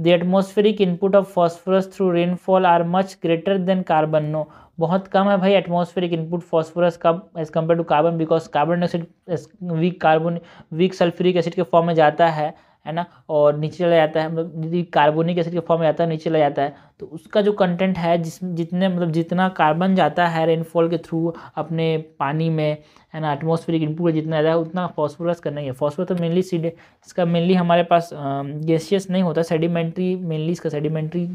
the atmospheric input of phosphorus through rainfall are much greater than carbon no बहुत कम है भाई एटमोस्फेरिक इनपुट फॉस्फोरस का as compare to carbon because carbon dioxide weak carbon weak sulphuric acid के फॉर्म में जाता है है ना और नीचे चला जाता है मतलब यदि कार्बोनिक एसिड के फॉर्म में जाता है नीचे चला जाता है तो उसका जो कंटेंट है जिस जितने मतलब जितना कार्बन जाता है रेनफॉल के थ्रू अपने पानी में है ना एटमोसफेरिक इनपुट जितना आता है उतना फॉस्फोरस का नहीं है फॉस्फोरस तो मेनली सीडे इसका मेनली हमारे पास गैसियस नहीं होता सेडिमेंट्री मेनली इसका सेडिमेंट्री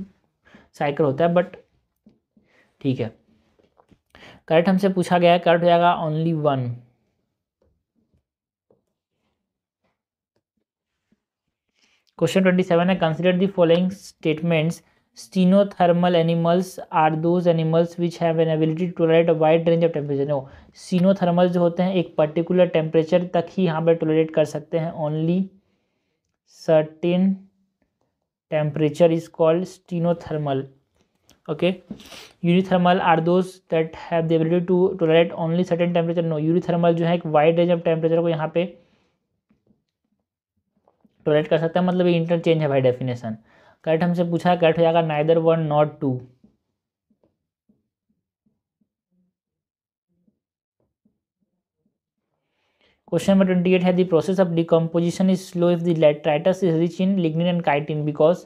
साइकिल होता है बट ठीक है करेक्ट हमसे पूछा गया है करेक्ट हो जाएगा only one question twenty seven है consider the following statements Stenothermal animals are those animals which have an ability to tolerate wide range of temperature temperature. No, stenothermal जो होते हैं एक पर्टिकुलर टेम्परेचर तक ही यहाँ पर टोलरेट कर सकते हैं only certain temperature is called stenothermal okay eurythermal are those that have the ability to tolerate only certain temperature no eurythermal जो है एक वाइड रेंज ऑफ टेम्परेचर को यहाँ पे टोलेट कर सकते हैं मतलब ये इंटरचेंज है भाई डेफिनेशन करेक्ट हमसे पूछा करेक्ट हो जाएगा neither one not two question number twenty eight है the process of decomposition is slow if detritus is rich in lignin and chitin because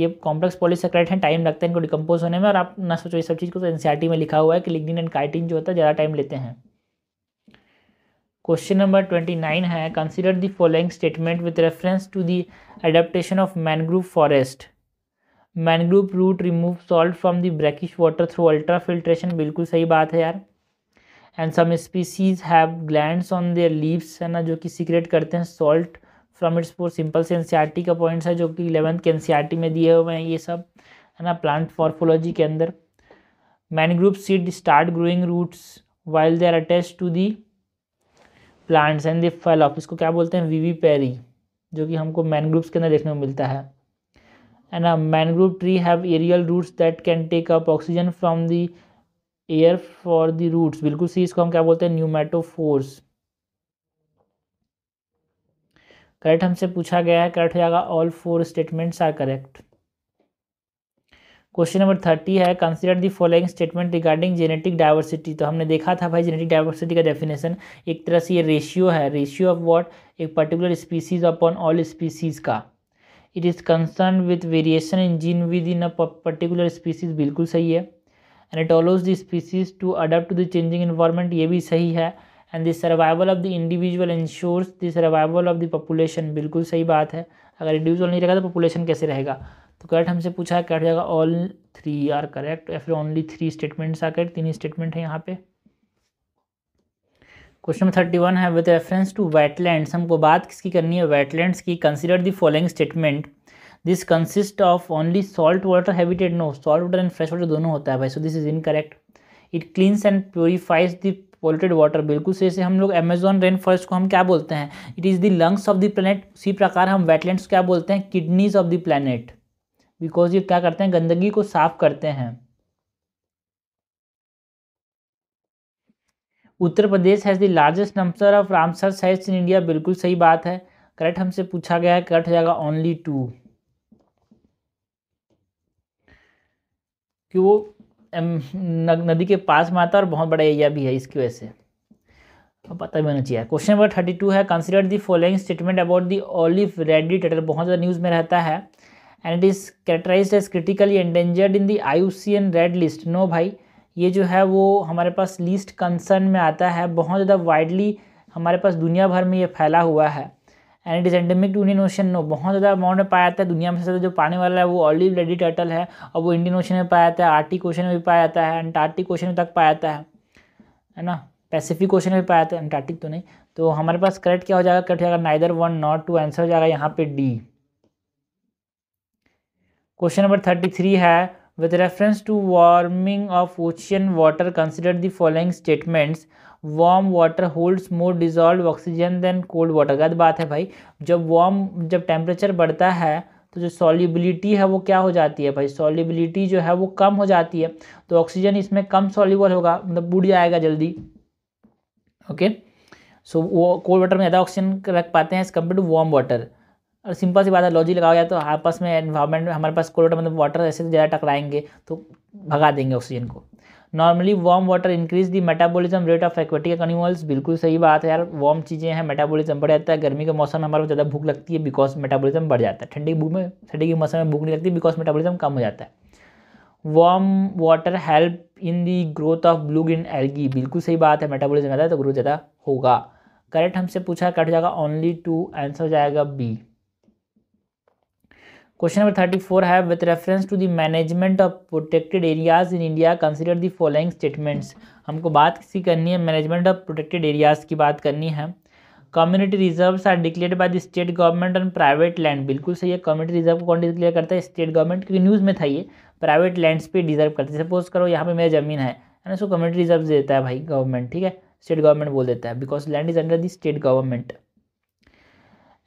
ये कॉम्प्लेक्स पॉलीसेक्राइट हैं टाइम लगता है इनको डिकम्पोज होने में और आप ना सोचो ये सब चीज़ को तो एनसीआरटी में लिखा हुआ है कि लिग्निन एंड काइटिन जो होता है ज़्यादा टाइम लेते हैं क्वेश्चन नंबर ट्वेंटी नाइन है consider the following statement with reference to the adaptation of mangrove forest mangrove root remove salt from the brackish water through ultrafiltration बिल्कुल सही बात है यार and some species have gland on their leaves है ना जो कि सीक्रेट करते हैं salt from its four simple से एनसीआरटी का पॉइंट्स है जो कि इलेवंथ के एनसीआरटी में दिए हुए हैं ये सब है ना प्लांट फॉर्फोलॉजी के अंदर mangrove seed start growing roots while they are attach to the plants and the फल ऑफ इसको क्या बोलते हैं वीवी पेरी जो कि हमको मैनग्रूव्स के अंदर देखने को मिलता है and a mangrove tree have aerial roots that can take up oxygen from the air for the roots बिल्कुल सी इसको हम क्या बोलते हैं न्यूमेटोफोर्स करेक्ट हमसे पूछा गया है करेक्ट हो जाएगा all four statements are correct question number thirty है consider the following statement regarding genetic diversity तो हमने देखा था भाई जेनेटिक डाइवर्सिटी का डेफिनेशन एक तरह से ये रेशियो है रेशियो ऑफ व्हाट एक particular species upon all species का it is concern with variation in gene within a particular species बिल्कुल सही है and it allows the species to adapt the changing environment ये भी सही है and the survival of the individual ensures the survival of the population बिल्कुल सही बात है अगर इंडिविजुअल नहीं रहेगा तो पॉपुलेशन कैसे रहेगा तो करेक्ट हमसे पूछा है करेक्ट जाएगा ऑल थ्री आर करेक्ट या फिर only three statements are correct तीन स्टेटमेंट है यहाँ पे क्वेश्चन नंबर थर्टी वन है विद रेफरेंस टू वेटलैंड्स हमको बात किसकी करनी है वेटलैंड्स की consider the following statement this consist of only salt water habitat no salt water and fresh water दोनों होता है भाई so this is incorrect it cleanses and purifies the polluted water बिल्कुल सही से हम लोग अमेजोन रेन फॉरेस्ट को हम क्या बोलते हैं it is the lungs of the planet उसी प्रकार हम वेटलैंड्स क्या बोलते हैं kidneys of the planet because ये क्या करते हैं गंदगी को साफ करते हैं Uttar Pradesh has the largest number of Ramsar sites in India बिल्कुल सही बात है करेक्ट हमसे पूछा गया है करेक्ट हो जाएगा ओनली टू कि वो नदी के पास में आता है और बहुत बड़ा एरिया भी है इसकी वजह से पता भी होना चाहिए क्वेश्चन नंबर थर्टी टू है consider the following statement about the olive ridley turtle बहुत ज़्यादा न्यूज़ में रहता है and it is characterize as critically endangered in the I red list no भाई ये जो है वो हमारे पास लीस्ट कंसर्न में आता है बहुत ज़्यादा वाइडली हमारे पास दुनिया भर में ये फैला हुआ है and it is endemic to Indian ocean no बहुत ज़्यादा अमाउंट में पाया जाता है दुनिया में सबसे जो पानी वाला है वो ऑलिव लेडी टर्टल है और वो इंडियन ओशन में पाया जाता है आर्टिक ओशन में भी पाया जाता है अंटार्कटिक ओशन तक पाया जाता है है ना पैसिफिक ओशन में पाया जाता है अंटार्कटिक तो नहीं तो हमारे पास करेक्ट क्या हो जाएगा करेक्ट हो जाएगा neither one not two answer हो जाएगा यहाँ पे D question number thirty three है with reference to warming of ocean water consider the following statements warm water holds more dissolve oxygen than cold water गलत बात है भाई जब वार्म जब टेम्परेचर बढ़ता है तो जो सॉल्युबिलिटी है वो क्या हो जाती है भाई सॉल्युबिलिटी जो है वो कम हो जाती है तो ऑक्सीजन इसमें कम सॉल्युबल होगा मतलब बुढ़ जाएगा जल्दी ओके सो वो कोल्ड वाटर में ज़्यादा ऑक्सीजन रख पाते हैं as compare to warm water और सिंपल सी बात है लॉजिक लगाओ या तो आपस में एनवायरमेंट में हमारे पास कोल्ड मतलब वाटर ऐसे ज़्यादा टकराएंगे तो भगा देंगे ऑक्सीजन को normally warm water increase the metabolism rate of aquatic animals बिल्कुल सही बात है यार वार्म चीज़ें हैं मेटाबॉलिज्म बढ़ जाता है गर्मी के मौसम में हमारे ज़्यादा भूख लगती है बिकॉज मेटाबॉलिज्म बढ़ जाता है ठंडी भूख में ठंडी के मौसम में भूख नहीं लगती बिकॉज मेटाबॉलिज्म कम हो जाता है warm water help in the growth of blue green algae बिल्कुल सही बात है मेटाबॉलिज्म ज़्यादा है तो ग्रोथ ज़्यादा होगा करेक्ट हमसे पूछा कट जाएगा ओनली टू आंसर जाएगा B question number thirty four है with reference to the management of protected areas in India consider the following statements हमको बात किसी करनी है मैनेजमेंट ऑफ प्रोटेक्टेड एरियाज की बात करनी है community reserves are declare by the state government on private land बिल्कुल सही है कम्युनिटी रिजर्व को कौन डिक्लेयर करता है स्टेट गवर्नमेंट क्योंकि न्यूज़ में था ये प्राइवेट लैंड्स पे डिजर्व करते हैं सपोज करो यहाँ पे मेरा ज़मीन है है ना सो कम्युनिटी रिजर्व देता है भाई गवर्नमेंट ठीक है स्टेट गवर्नमेंट बोल देता है because land is under the state government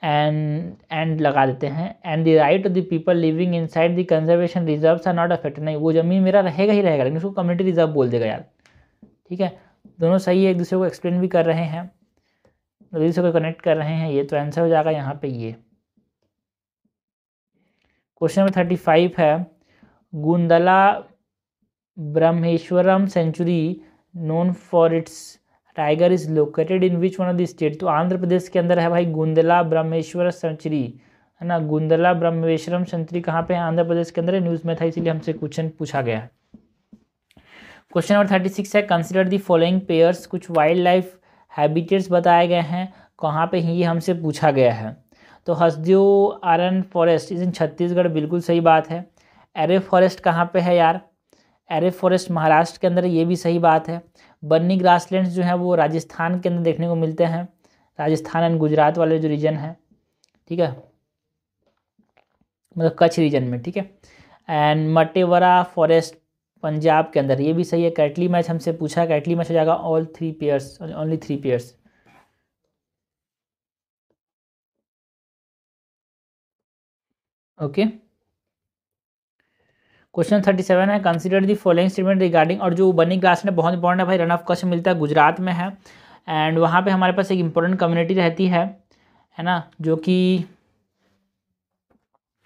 and and लगा देते हैं and the right of the people living inside the conservation reserve are not affected नहीं वो जमीन मेरा रहेगा ही रहेगा लेकिन उसको कम्युनिटी रिजर्व बोल देगा यार ठीक है दोनों सही है एक दूसरे को एक्सप्लेन भी कर रहे हैं मतलब एक दूसरे को कनेक्ट कर रहे हैं ये तो आंसर हो जाएगा यहाँ पे ये क्वेश्चन नंबर थर्टी फाइव है Gundla Brahmeswaram sanctuary known for its Raigarh is located in which one of the state तो आंध्र प्रदेश के अंदर है भाई गुंदला ब्रह्मेश्वर सेंचुरी है ना गुंदला ब्रह्मेश्वरम सेंचुरी कहाँ पे है आंध्र प्रदेश के अंदर न्यूज़ में था इसीलिए हमसे क्वेश्चन पूछा गया क्वेश्चन नंबर थर्टी सिक्स है कंसिडर दी फॉलोइंग पेयर्स कुछ वाइल्ड लाइफ हैबिटेट्स बताए गए हैं कहाँ पे ही हमसे पूछा गया है तो Hasdeo Arand forest is in Chhattisgarh बिल्कुल सही बात है एरे फॉरेस्ट कहाँ पे है यार एरे फॉरेस्ट महाराष्ट्र के अंदर ये भी सही बात है बर्नी ग्रासलैंड्स जो हैं वो राजस्थान के अंदर देखने को मिलते हैं राजस्थान एंड गुजरात वाले जो रीजन हैं ठीक है मतलब कच्छ रीजन में ठीक है एंड मटेवरा फॉरेस्ट पंजाब के अंदर ये भी सही है कैटली मैच हमसे पूछा कैटली मैच हो जाएगा all three pairs only three pairs okay okay. Question thirty seven है consider the following statement regarding और जो बनी क्लास में बहुत इंपॉर्टेंट है भाई रन ऑफ क्वेश्चन मिलता है गुजरात में है एंड वहाँ पे हमारे पास एक इम्पोर्टेंट कम्युनिटी रहती है है ना जो कि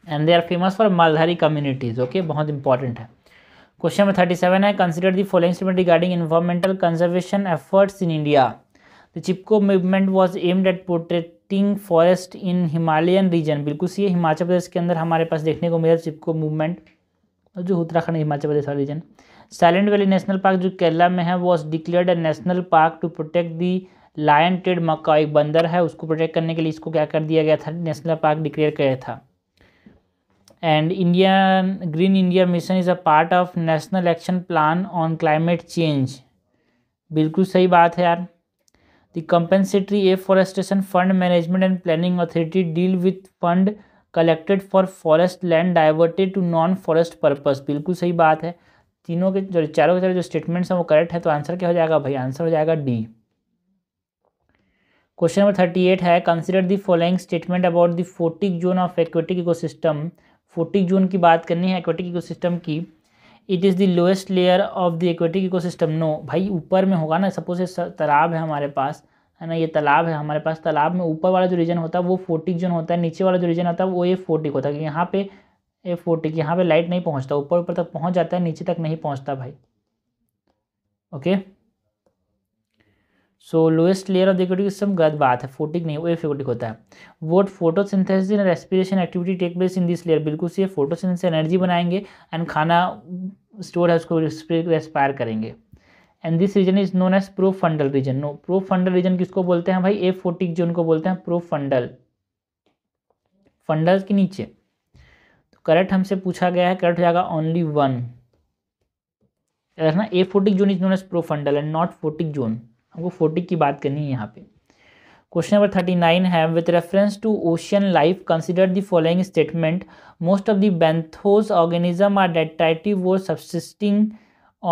and they are famous for Maldhari communities okay बहुत इंपॉर्टेंट है क्वेश्चन नंबर थर्टी सेवन है consider the following statement regarding environmental conservation efforts in India the Chipko movement was aimed at protecting forest in Himalayan region बिल्कुल सी हिमाचल प्रदेश के अंदर हमारे पास देखने को मिला चिपको मूवमेंट जो उत्तराखंड हिमाचल प्रदेश वाला region Silent Valley National Park जो केरला में है was declared a national park to protect the lion टेड मक्का एक बंदर है उसको प्रोटेक्ट करने के लिए इसको क्या कर दिया गया था नेशनल पार्क डिक्लेयर किया था and Indian Green India Mission is a part of National Action Plan on Climate Change बिल्कुल सही बात है यार the compensatory afforestation fund management and planning authority deal with fund collected for forest land diverted to non forest purpose बिल्कुल सही बात है तीनों के जो चारों के चारों जो स्टेटमेंट्स हैं वो करेक्ट है तो आंसर क्या हो जाएगा भाई आंसर हो जाएगा D question number thirty eight है consider the following statement about the photic zone of aquatic system photic zone की बात करनी है एक्वेटिक सिस्टम की it is the lowest layer of the aquatic system no भाई ऊपर में होगा ना सपोज ये तालाब है हमारे पास है ना ये तालाब है हमारे पास तालाब में ऊपर वाला जो रीजन होता है वो फोर्टिक जोन होता है नीचे वाला जो रीजन होता है वो ए फोर्टिक होता है यहाँ पे ए फोर्टिक यहाँ पे लाइट नहीं पहुँचता ऊपर ऊपर तक पहुँच जाता है नीचे तक नहीं पहुँचता भाई okay so lowest layer of the सब गलत बात है फोटिक नहीं वो फोर्टिक होता है both photosynthesis and respiration activity take place in this layer बिल्कुल से फोटोसिंथेसिस एनर्जी बनाएंगे एंड खाना स्टोर है उसको रेस्पायर करेंगे and this region is known as profundal region no profundal region किसको बोलते हैं भाई ए फोर्टिक जोन को बोलते हैं प्रो फंडल फंडल के नीचे तो करेक्ट हमसे पूछा गया है करेक्ट हो जाएगा ओनली वन रखना a फोर्टिक zone is known as profundal and not photic zone हमको फोर्टिक की बात करनी है यहाँ पे क्वेश्चन नंबर थर्टी नाइन है with reference to ocean life consider the following statement most of दैंथोज ऑर्गेनिज्म आर डेटाइटिव वो सब्सिस्टिंग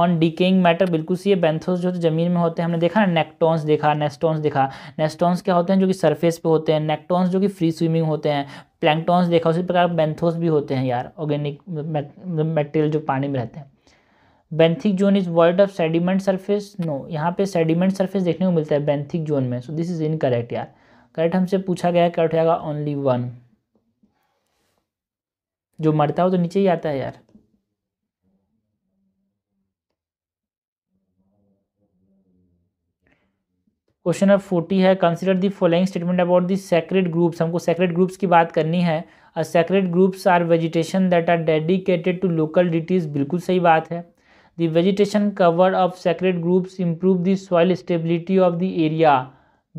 ऑन डिकेइंग मैटर बिल्कुल सी ये बेंथोस जो जमीन में होते हैं हमने देखा ना नेक्टोन्स देखा नेस्टोन्स देखा नेस्टोन्स क्या होते हैं जो कि सरफेस पे होते हैं नेक्टोन्स जो कि फ्री स्विमिंग होते हैं प्लैंकटोन्स देखा उसी प्रकार बेंथोस भी होते हैं यार ऑर्गेनिक मेटेरियल जो पानी में रहते हैं benthic zone is word of sediment surface no यहाँ पे सेडिमेंट सर्फेस देखने को मिलता है बेंथिक जोन में so this is incorrect यार करेक्ट हमसे पूछा गया क्या उठाएगा ओनली वन जो मरता हो तो नीचे ही आता है यार क्वेश्चन नंबर फोर्टी है consider the following statement about the sacred groves हमको सेक्रेट ग्रुप्स की बात करनी है और sacred groves are vegetation that are dedicated to local deities बिल्कुल सही बात है the vegetation cover of sacred groves improve the soil stability of the area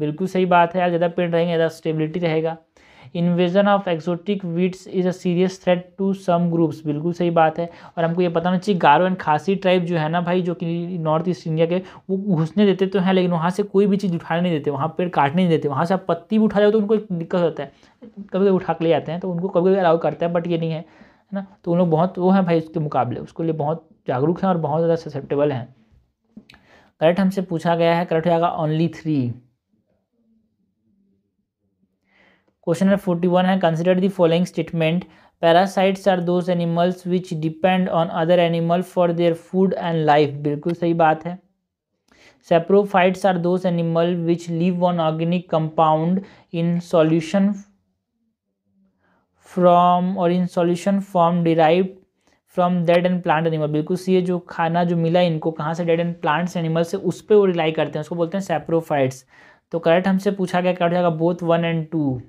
बिल्कुल सही बात है यार ज़्यादा पेड़ रहेंगे ज़्यादा स्टेबिलिटी रहेगा invasion of exotic weeds is a serious threat to some groves बिल्कुल सही बात है और हमको ये पता होना चाहिए गारो एंड खासी ट्राइब जो है ना भाई जो कि नॉर्थ ईस्ट इंडिया के वो घुसने देते तो हैं लेकिन वहाँ से कोई भी चीज़ उठाने नहीं देते वहाँ पेड़ काटने नहीं देते वहाँ से आप पत्ती भी उठा जाओ तो उनको एक दिक्कत होता है कभी कभी उठा के ले जाते हैं तो उनको कभी कभी अलाउ करते हैं बट ये नहीं है है ना तो उन लोग बहुत वो हैं भाई उसके मुकाबले उसके लिए बहुत जागरूक हैं और बहुत ज़्यादा ससेप्टेबल हैं करेक्ट हमसे पूछा गया है करेक्ट हो जाएगा only three question number forty one है consider the following statement parasites are those animals which depend on other animal for their food and life बिल्कुल सही बात है saprophytes are those animal which live on organic compound in solution from और in solution form derive from dead and plant animal बिल्कुल ये जो खाना जो मिला इनको कहाँ से डेड एंड प्लांट्स एनिमल से उस पर वो रिलाई करते हैं उसको बोलते हैं सेप्रोफाइट्स तो करेक्ट हमसे पूछा गया क्या हो जाएगा both one and two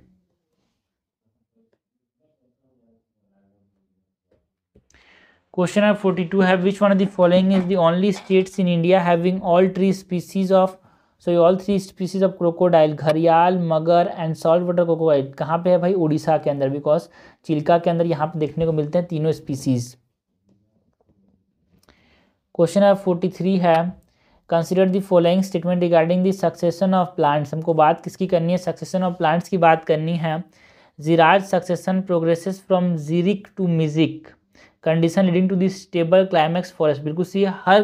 question number forty two है which one of the following is the only states in India having all three species of so all three species of crocodile gharial mugger and salt water crocodile कहाँ पे है भाई उड़ीसा के अंदर बिकॉज चिल्का के अंदर यहाँ पे देखने को मिलते हैं तीनों species question number forty three है consider the following statement regarding the succession of plants हमको बात किसकी करनी है सक्सेसन ऑफ प्लांट्स की बात करनी है xerarch succession progresses from xeric to mesic condition leading to this stable climax forest बिल्कुल सी हर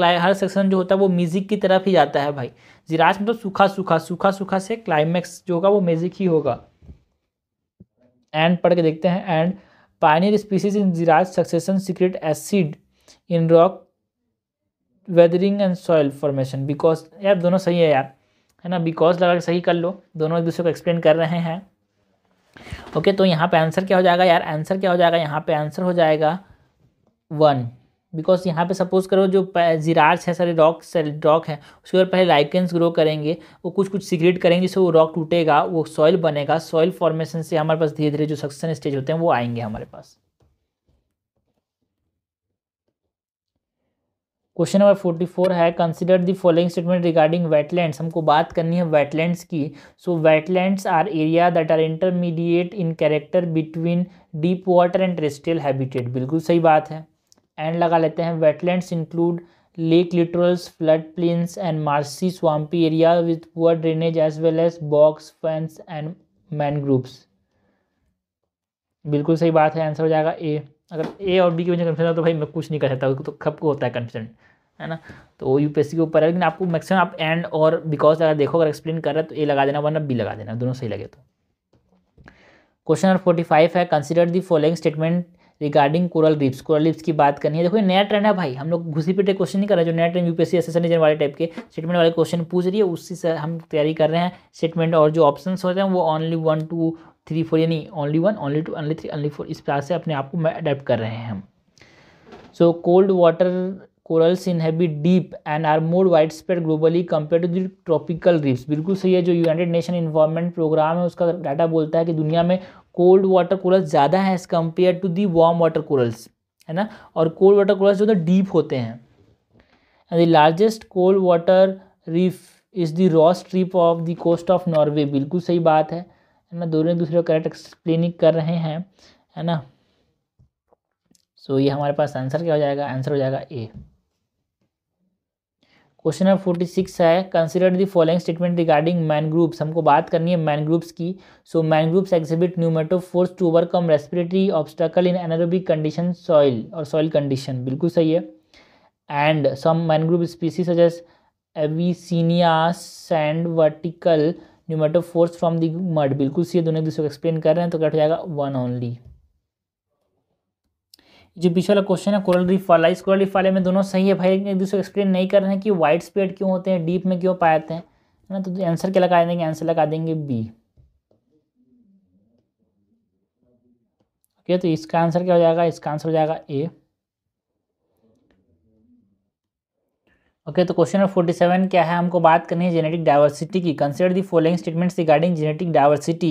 हर सेक्शन जो होता है वो म्यूजिक की तरफ ही जाता है भाई जिराज मतलब तो सूखा सूखा सूखा सूखा से क्लाइमैक्स जो होगा वो म्यूजिक ही होगा एंड पढ़ के देखते हैं and pioneer species in xerarch succession secrete acid in rock weathering and soil formation because यार दोनों सही है यार है ना बिकॉज लगा के सही कर लो दोनों एक दूसरे को एक्सप्लेन कर रहे हैं ओके okay, तो यहाँ पे आंसर क्या हो जाएगा यार आंसर क्या हो जाएगा यहाँ पे आंसर हो जाएगा वन बिकॉज यहाँ पे सपोज करो जो जीरार्स है सारे रॉक रॉक है उसके ऊपर पहले लाइकेंस ग्रो करेंगे वो कुछ कुछ सिगरेट करेंगे जिससे वो रॉक टूटेगा वो सॉइल बनेगा सॉइल फॉर्मेशन से हमारे पास धीरे धीरे जो सक्सेशन स्टेज होते हैं वो आएंगे हमारे पास क्वेश्चन नंबर फोर्टी फोर है consider the following statement regarding wetlands हमको बात करनी है वेटलैंड्स की so wetlands are area that are intermediate in character between deep water and terrestrial habitat बिल्कुल सही बात है एंड लगा लेते हैं wetlands include lake littorals flood plains and marshy swampy area with poor drainage as well as bogs fens and mangroves बिल्कुल सही बात है आंसर हो जाएगा ए अगर ए और बी के बीच में कन्फ्यूजन हो तो भाई मैं कुछ नहीं कर सकता तो सबको होता है कन्फ्यूजन है ना तो एस सी के ऊपर है लेकिन आपको मैक्सिमम आप एंड और बिकॉज अगर देखो अगर एक्सप्लेन कर रहा है तो ए लगा देना वरना बी लगा देना दोनों सही लगे तो क्वेश्चन नंबर फोर्टी फाइव है consider the following statement regarding coral reefs coral reefs की बात करनी है देखो ये नया ट्रेंड है भाई हम लोग घुसी पेटे क्वेश्चन नहीं कर रहे जो नया ट्रेंड यूपीएससी एन वाले टाइप के स्टेटमेंट वाले क्वेश्चन पूछ रही है उसी से हम तैयारी कर रहे हैं स्टेटमेंट और जो ऑप्शन होते हैं वो only one two three four यानी only one only two only three only four इस प्रकार से अपने आप को अडेप्ट कर रहे हैं हम so cold water corals in heavy deep and are more wide spread globally compare to the tropical reefs बिल्कुल सही है जो यूनाइटेड नेशन इन्वायरमेंट प्रोग्राम है उसका डाटा बोलता है कि दुनिया में कोल्ड वाटर कोरल्स ज़्यादा हैं as compare to the warm water corals है ना और कोल्ड वाटर कोरल्स जो है डीप होते हैं and the largest cold water reef is the Rost reef off the coast of Norway बिल्कुल सही बात है है ना दोनों एक दूसरे को करेक्ट एक्सप्लेनिंग कर रहे हैं है ना सो ये हमारे पास आंसर क्या हो जाएगा आंसर हो जाएगा ए क्वेश्चन नंबर फोर्टी सिक्स है consider the following statement regarding mangroves हमको बात करनी है मैन ग्रुप्स की so mangroves exhibit pneumatophores to overcome respiratory obstacle in anaerobic condition soil और सॉइल कंडीशन बिल्कुल सही है and some mangrove species such as Avicennia send vertical pneumatophores from the mud बिल्कुल सी दोनों एक दूसरे को एक्सप्लेन कर रहे हैं तो क्या हो जाएगा वन ओनली जो बीच वाला क्वेश्चन है कोरल रीफ वाला इस कोरल रीफ वाले में दोनों सही है भाई एक दूसरे को एक्सप्लेन नहीं कर रहे हैं कि वाइड स्पेड क्यों होते हैं डीप में क्यों पाए जाते हैं है ना तो आंसर क्या लगा देंगे आंसर लगा देंगे बी ओके तो इसका आंसर क्या हो जाएगा इसका आंसर हो जाएगा ए ओके okay, तो क्वेश्चन नंबर फोर्टी सेवन क्या है हमको बात करनी है जेनेटिक डाइवर्सिटी की consider the following statements regarding genetic diversity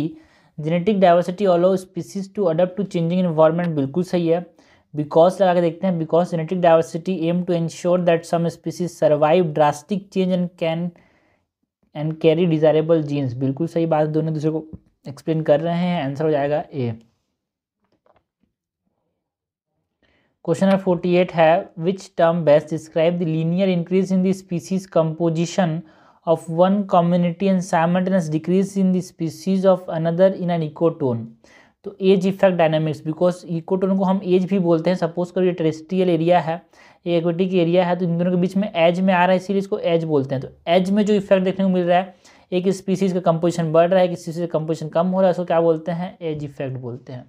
genetic diversity allow species to adapt to changing environment बिल्कुल सही है बिकॉज लगा के देखते हैं because genetic diversity aim to ensure that some species survive drastic change and can and carry desirable genes बिल्कुल सही बात दोनों दूसरे को एक्सप्लेन कर रहे हैं आंसर हो जाएगा ए क्वेश्चन नंबर फोर्टी एट है which term best describe the linear increase in the species composition of one community and simultaneous decrease in the species of another in an ecotone तो edge effect dynamics because ecotone को हम एज भी बोलते हैं सपोज कर ये टेरेस्ट्रियल एरिया है ये एक्वेटिक एरिया है तो इन दोनों के बीच में एज में आ रहा है इसीलिए इसको एज बोलते हैं तो एज में जो इफेक्ट देखने को मिल रहा है एक स्पीसीज का कंपोजिशन बढ़ रहा है एक स्पीसीज का कंपोजिशन कम हो रहा है उसको क्या बोलते हैं एज इफेक्ट बोलते हैं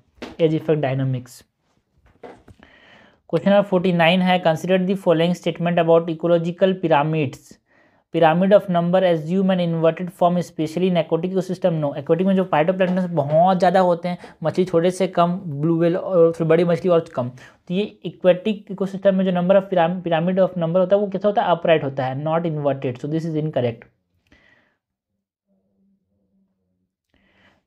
edge effect dynamics question number forty nine है consider the following statement about ecological pyramids pyramid of number assume an inverted form specially in aquatic system no aquatic में जो पाइटोप्लैंक्टन बहुत ज़्यादा होते हैं मछली छोटे से कम ब्लू वेल और फिर बड़ी मछली और कम तो ये इक्वेटिक इकोसिस्टम में जो number of pyramid of number होता है वो कैसा होता है अपराइट होता है not inverted so this is incorrect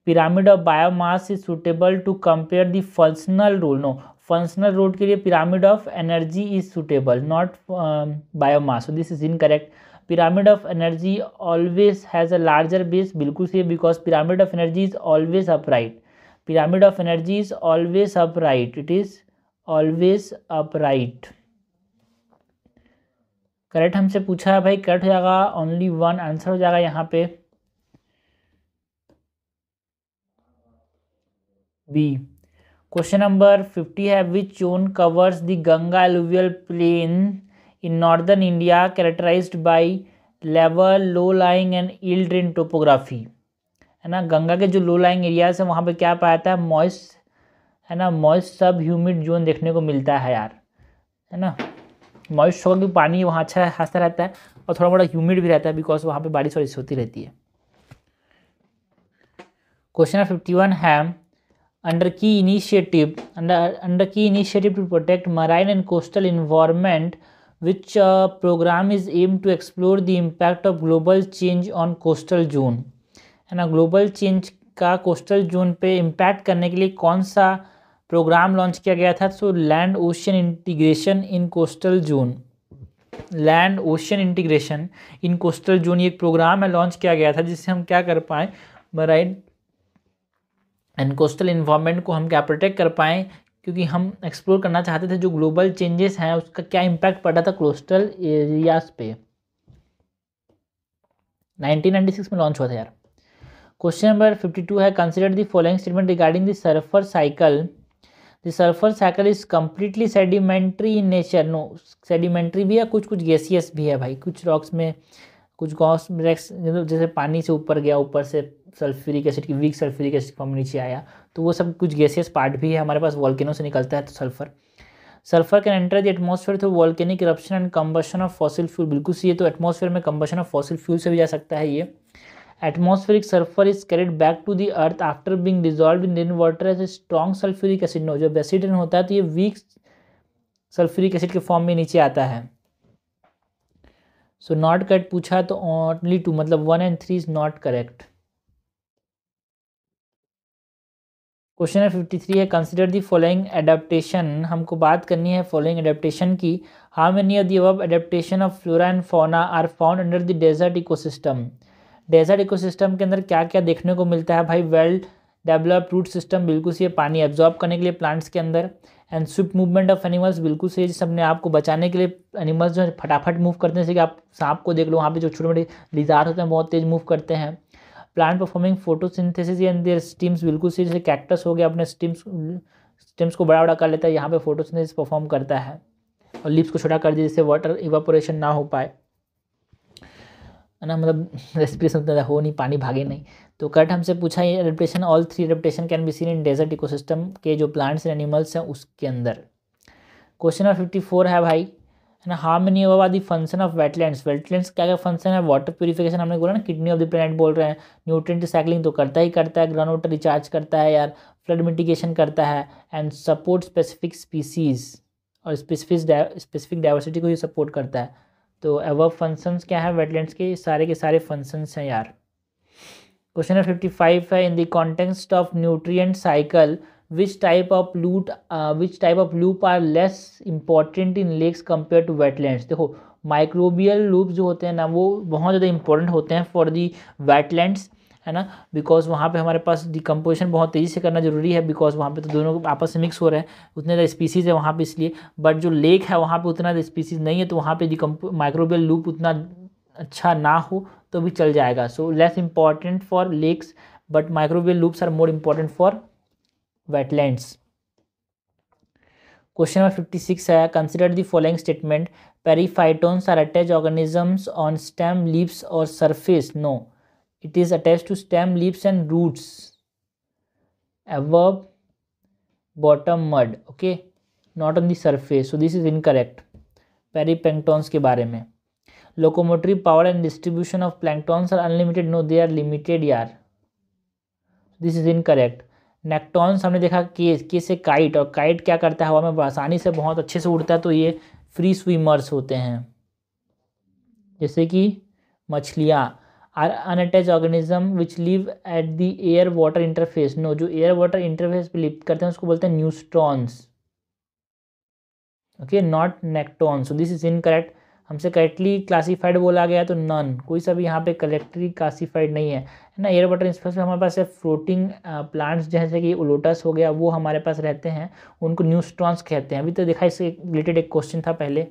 pyramid of biomass is suitable to compare the functional rule no functional role के लिए pyramid of energy is suitable not biomass this is incorrect pyramid of energy always has a larger base बिल्कुल सही because pyramid of energy is always upright pyramid of energy is always upright it is always upright correct हमसे पूछा है भाई करेक्ट हो जाएगा ओनली वन आंसर हो जाएगा यहाँ पे बी क्वेश्चन नंबर फिफ्टी है which zone covers the Ganga alluvial plain in northern India characterize by level low lying and ill drain topography है ना गंगा के जो लो लाइंग एरियाज हैं वहाँ पे क्या पाया जाता है मॉइस्ट है ना मॉइस्ट सब ह्यूमिड जोन देखने को मिलता है यार है ना मॉइस्ट होगा क्योंकि पानी वहाँ अच्छा खासा रहता है और थोड़ा बड़ा ह्यूमिड भी रहता है बिकॉज वहाँ पर बारिश वारिश होती रहती है क्वेश्चन फिफ्टी वन है under key initiative under, under key initiative to protect marine and coastal environment which uh, program is aimed to explore the impact of global change on coastal zone है ना global change का coastal zone पे impact करने के लिए कौन सा प्रोग्राम लॉन्च किया गया था so land ocean integration in coastal zone land ocean integration in coastal zone ये एक प्रोग्राम है लॉन्च किया गया था जिससे हम क्या कर पाएँ मराइन एंड कोस्टल इन्वामेंट को हम क्या प्रोटेक्ट कर पाएँ क्योंकि हम एक्सप्लोर करना चाहते थे जो ग्लोबल चेंजेस हैं उसका क्या इम्पैक्ट पड़ रहा था कोस्टल एरियाज पे 1996 में लॉन्च हुआ था यार क्वेश्चन नंबर 52 है consider the following statement regarding the sulphur cycle the sulphur cycle is completely sedimentary in nature no sedimentary भी है कुछ कुछ गैसियस भी है भाई कुछ रॉक्स में कुछ गॉस जैसे पानी से ऊपर गया ऊपर से सल्फ्यूरिक एसिड की वीक सल्फ्यूरिक एसिड फॉर्म नीचे आया तो वो सब कुछ गैसियस पार्ट भी है हमारे पास वॉल्केनो से निकलता है तो sulphur sulphur can enter the atmosphere through volcanic eruption and combustion of fossil fuel बिल्कुल है तो एटमोसफेयर में कम्बशन ऑफ फॉसिल फ्यूल से भी जा सकता है ये atmospheric sulphur is carried back to the earth after being dissolve in rain water as a strong sulphuric acid no जब एसिड होता है तो ये वीक सल्फ्यूरिक एसिड के फॉर्म में नीचे आता है सो नॉट कट पूछा तो ओनली टू मतलब one and three is not correct question number fifty three है कंसिडर दी फॉलोइंग एडेप्टेशन हमको बात करनी है फॉलोइंग एडेप्टेशन की how many of the above adaptation of flora and fauna are found under the desert ecosystem desert system के अंदर क्या क्या देखने को मिलता है भाई वेल डेवलप्ड रूट सिस्टम बिल्कुल से पानी एब्जॉर्ब करने के लिए प्लांट्स के अंदर and swift movement of animals बिल्कुल से जिस अपने आप को बचाने के लिए एनिमल्स जो है फटाफट मूव करते हैं जैसे कि आप सांप को देख लो वहाँ पे जो छोटे मोटे लिजार होते हैं बहुत तेज़ मूव करते हैं प्लांट परफॉर्मिंग फोटोसिंथेसिस एंड अंदर स्टीम्स बिल्कुल सी जैसे कैक्टस हो गया अपने स्टीम्स स्टेम्स को बड़ा बड़ा कर लेता है यहाँ पे फोटोसिंथेसिस परफॉर्म करता है और लिप्स को छोटा कर दिया जिससे वाटर इवापोरेशन ना हो पाए है ना मतलब रेस्पिरेशन उतना हो नहीं पानी भागे नहीं तो कट हमसे पूछा ये adaptation all three adaptation can be seen in desert ecosystem के जो प्लांट्स एंड एनिमल्स हैं उसके अंदर क्वेश्चन नंबर फिफ्टी फोर है भाई ना how many about the function of wetland wetland क्या क्या फंक्शन है वाटर प्योरीफिकेशन हमने बोला ना किडनी ऑफ द प्लेनेट बोल रहे हैं न्यूट्रिएंट साइकिलिंग तो करता ही करता है ग्राउंड वाटर रिचार्ज करता है यार फ्लड मिटिगेशन करता है एंड सपोर्ट स्पेसिफिक स्पीसीज और स्पेसिफिक स्पेसिफिक डाइवर्सिटी को ही सपोर्ट करता है तो अब फंक्शंस क्या है वेटलैंड्स के सारे के सारे फंक्शंस हैं यार क्वेश्चन नंबर फिफ्टी फाइव है in the context of nutrient cycle which type of loop which type of loop are less important in lakes compare to wet देखो माइक्रोबियल लूप जो होते हैं ना वो बहुत ज़्यादा इंपॉर्टेंट होते हैं फॉर दी वेटलैंड्स है ना बिकॉज वहाँ पे हमारे पास डिकम्पोजिशन बहुत तेज़ी से करना ज़रूरी है बिकॉज वहाँ पे तो दोनों आपस में मिक्स हो रहे हैं उतने ज़्यादा स्पीसीज़ है वहाँ पे इसलिए बट जो लेक है वहाँ पे उतना स्पीसीज़ नहीं है तो वहाँ पे डिकम्पो माइक्रोबियल लूप उतना अच्छा ना हो तो भी चल जाएगा so less important for lakes but microbial loops are more important for wetlands question number fifty six है consider the following statement periphytons are attach organisms on stem leaves और surface no it is attach to stem leaves and roots of bottom mud okay not on the surface so this is incorrect periphytons के बारे में locomotory power and distribution of planktons are unlimited no they are limited यार this is incorrect nektons हमने देखा केस केस काइट और काइट क्या करता है हवा में आसानी से बहुत अच्छे से उड़ता है तो ये फ्री स्विमर्स होते हैं जैसे कि मछलियाँ are unattach organism which live at the air water interface no जो एयर वाटर इंटरफेस पे लिव करते हैं उसको बोलते हैं neustons okay not nektons this is incorrect हमसे करेक्टली क्लासीफाइड बोला गया तो नन कोई सा भी यहाँ पे करेक्टली क्लासीफाइड नहीं है है ना एयर वाटर इंस्पेक्स में हमारे पास फ्लोटिंग प्लांट्स uh, जैसे कि लोटस हो गया वो हमारे पास रहते हैं उनको न्यूस्ट्रॉन्स कहते हैं अभी तो देखा इससे रिलेटेड एक क्वेश्चन था पहले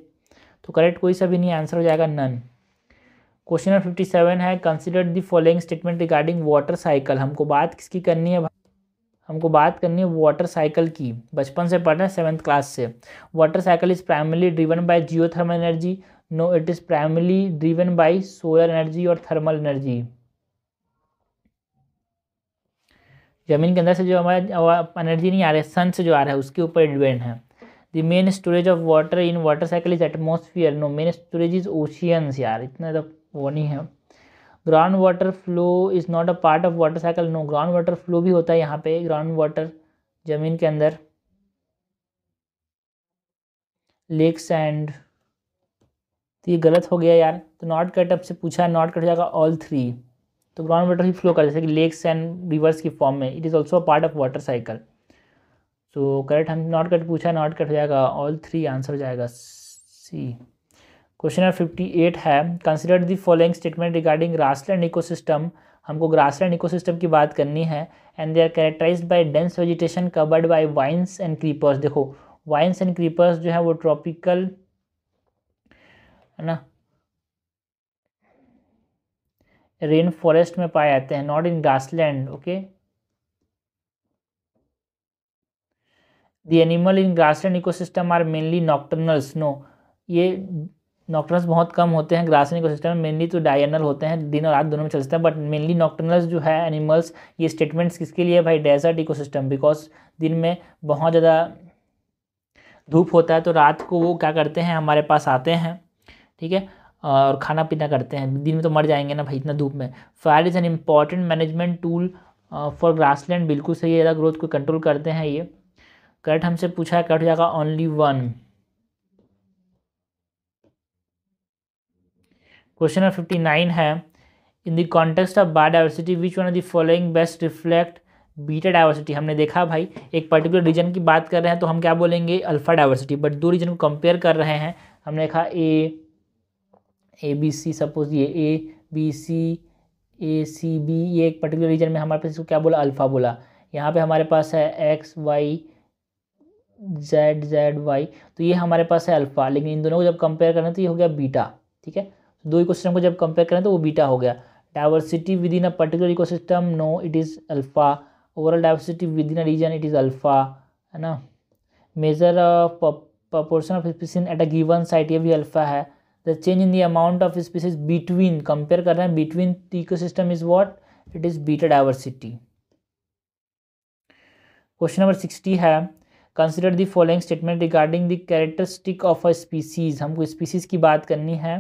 तो करेक्ट कोई सा भी नहीं आंसर हो जाएगा none question number fifty seven है consider the following statement regarding water cycle हमको बात किसकी करनी है हमको बात करनी है वाटर साइकिल की बचपन से पढ़ रहे हैं सेवन्थ क्लास से water cycle is primarily driven by geothermal energy no it is primarily driven by solar energy और थर्मल एनर्जी जमीन के अंदर से जो हमारा एनर्जी नहीं आ रहा है सन से जो आ रहा है उसके ऊपर डिपेंड है the main storage of water in water cycle is atmosphere no main storage is oceans यार इतना तो वो नहीं है ground water flow is not a part of water cycle no ground water flow भी होता है यहाँ पे ग्राउंड वाटर ज़मीन के अंदर लेक्स एंड तो ये गलत हो गया यार तो नॉट कट से पूछा नॉट कट हो जाएगा ऑल थ्री तो ग्राउंड वाटर ही फ्लो कर जैसे कि लेक्स एंड रिवर्स की फॉर्म में it is also part of water cycle तो करेक्ट हम नॉट कट पूछा नॉट कट हो जाएगा ऑल थ्री आंसर हो जाएगा C question number fifty eight है consider the following statement regarding grassland ecosystem हमको ग्रासलैंड इकोसिस्टम की बात करनी है and they are characterise by dense vegetation covered by vines and creepers देखो वाइन्स एंड क्रीपर्स जो है वो ट्रॉपिकल है ना रेन फॉरेस्ट में पाए जाते हैं not in grassland okay the animal in grassland ecosystem are mainly nocturnals no ये नॉक्टर्नल्स बहुत कम होते हैं ग्रासलैंड इकोसिस्टम में मेनली तो डायनल होते हैं दिन और रात दोनों में चल सकते हैं बट मेनली नॉक्टर्नल्स जो है एनिमल्स ये स्टेटमेंट्स किसके लिए भाई डेजर्ट इकोसिस्टम बिकॉज दिन में बहुत ज़्यादा धूप होता है तो रात को वो क्या करते हैं हमारे पास आते हैं ठीक है और खाना पीना करते हैं दिन में तो मर जाएंगे ना भाई इतना धूप में fire is an important management tool for grass बिल्कुल सही है ग्रोथ को कंट्रोल करते हैं ये करेक्ट हमसे पूछा है कट हो जाएगा only one question number fifty nine है in the context of biodiversity which one of the following best reflect beta diversity हमने देखा भाई एक पर्टिकुलर रीजन की बात कर रहे हैं तो हम क्या बोलेंगे अल्फा डाइवर्सिटी बट दो रीजन को कंपेयर कर रहे हैं हमने देखा ए ए बी सी सपोज ये A B C A C B ये एक पर्टिकुलर रीजन में हमारे पास इसको क्या बोला अल्फ़ा बोला यहाँ पे हमारे पास है X Y Z Z Y तो ये हमारे पास है अल्फ़ा लेकिन इन दोनों को जब कंपेयर करें तो ये हो गया बीटा ठीक है तो दो इकोसिस्टम को जब कंपेयर करें तो वो बीटा हो गया diversity within a particular eco no it is alpha overall diversity within a region it is alpha है ना measure proportion of species at a given site ये भी अल्फ़ा है the change in the amount of species between compare कर रहे हैं between ecosystem is what it is beta diversity question number sixty है consider the following statement regarding the characteristic of a species हमको स्पीसीज की बात करनी है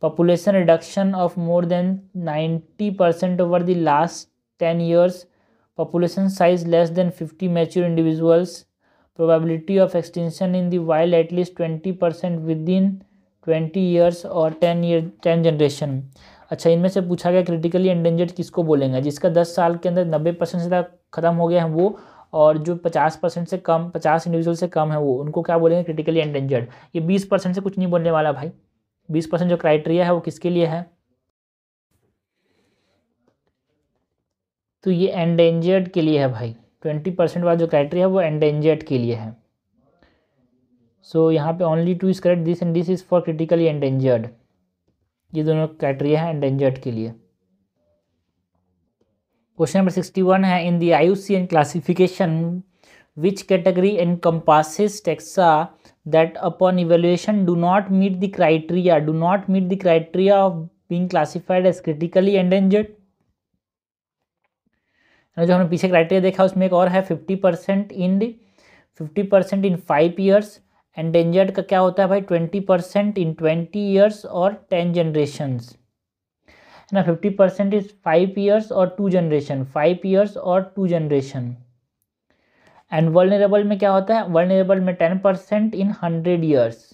population reduction of more than ninety percent over the last ten years population size less than fifty mature individuals probability of extinction in the wild at least twenty percent within twenty years और टेन ईयर टेन जनरेशन अच्छा इनमें से पूछा गया क्रिटिकली एंडेंजर्ड किसको बोलेंगे जिसका दस साल के अंदर नब्बे परसेंट से ज़्यादा खत्म हो गया है वो और जो पचास परसेंट से कम पचास इंडिविजुअल से कम है वो उनको क्या बोलेंगे क्रिटिकली एंडेंजर्ड ये बीस परसेंट से कुछ नहीं बोलने वाला भाई बीस परसेंट जो क्राइटेरिया है वो किसके लिए है तो ये एंडेंजर्ड के लिए है भाई ट्वेंटी परसेंट वाला जो क्राइटेरिया है वो एंडेंजर्ड के लिए है सो so, यहाँ पे only two is correct this and this is for critically endangered ये दोनों क्राइटेरिया है एंडेंजर्ड के लिए क्वेश्चन नंबर सिक्सटी वन है in the I U C N classification which category encompasses taxa that upon evaluation do not meet the criteria do not meet the criteria of being classified as critically endangered जो हमने पीछे क्राइटेरिया देखा उसमें एक और है fifty percent in fifty percent in five years endangered का क्या होता है भाई twenty percent in twenty years और टेन जनरेशन्स है ना fifty percent is five years और टू जनरेशन फाइव ईयर्स और टू जनरेशन एंड वर्नरेबल में क्या होता है वर्नरेबल में ten percent in hundred years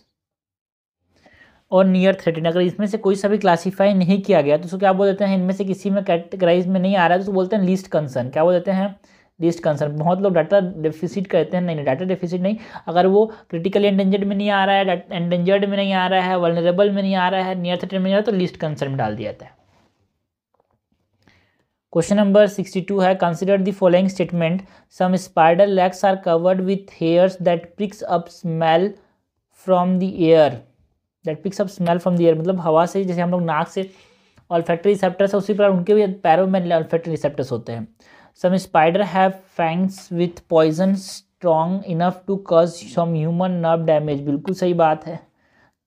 और नियर थर्टीन अगर इसमें से कोई सा भी क्लासीफाई नहीं किया गया तो उसको क्या बोल देते हैं इनमें से किसी में कैटेगराइज में नहीं आ रहा है तो बोलते हैं लीस्ट कंसर्न क्या बोल देते हैं लिस्ट कंसर्न बहुत लोग डाटा डेफिसिट कहते हैं नहीं नहीं डाटा डेफिसिट नहीं अगर वो क्रिटिकली एंडेंजर्ड में नहीं आ रहा है एंडेंजर्ड में नहीं आ रहा है वर्नरेबल में नहीं आ रहा है नियर थ्रेटेड में नहीं आ रहा तो लिस्ट कंसर्न में डाल दिया जाता है क्वेश्चन नंबर सिक्सटी टू है consider the following statement some spider legs are covered with hairs that picks up smell from the air that picks up smell from the air मतलब हवा से जैसे हम लोग नाक से ऑल्फैक्ट्री रिसेप्टर्स है उसी प्रकार उनके भी पैरों में ऑल्फैक्ट्री रिसेप्टर्स होते हैं some spider have fangs with poison strong enough to cause some human nerve damage बिल्कुल सही बात है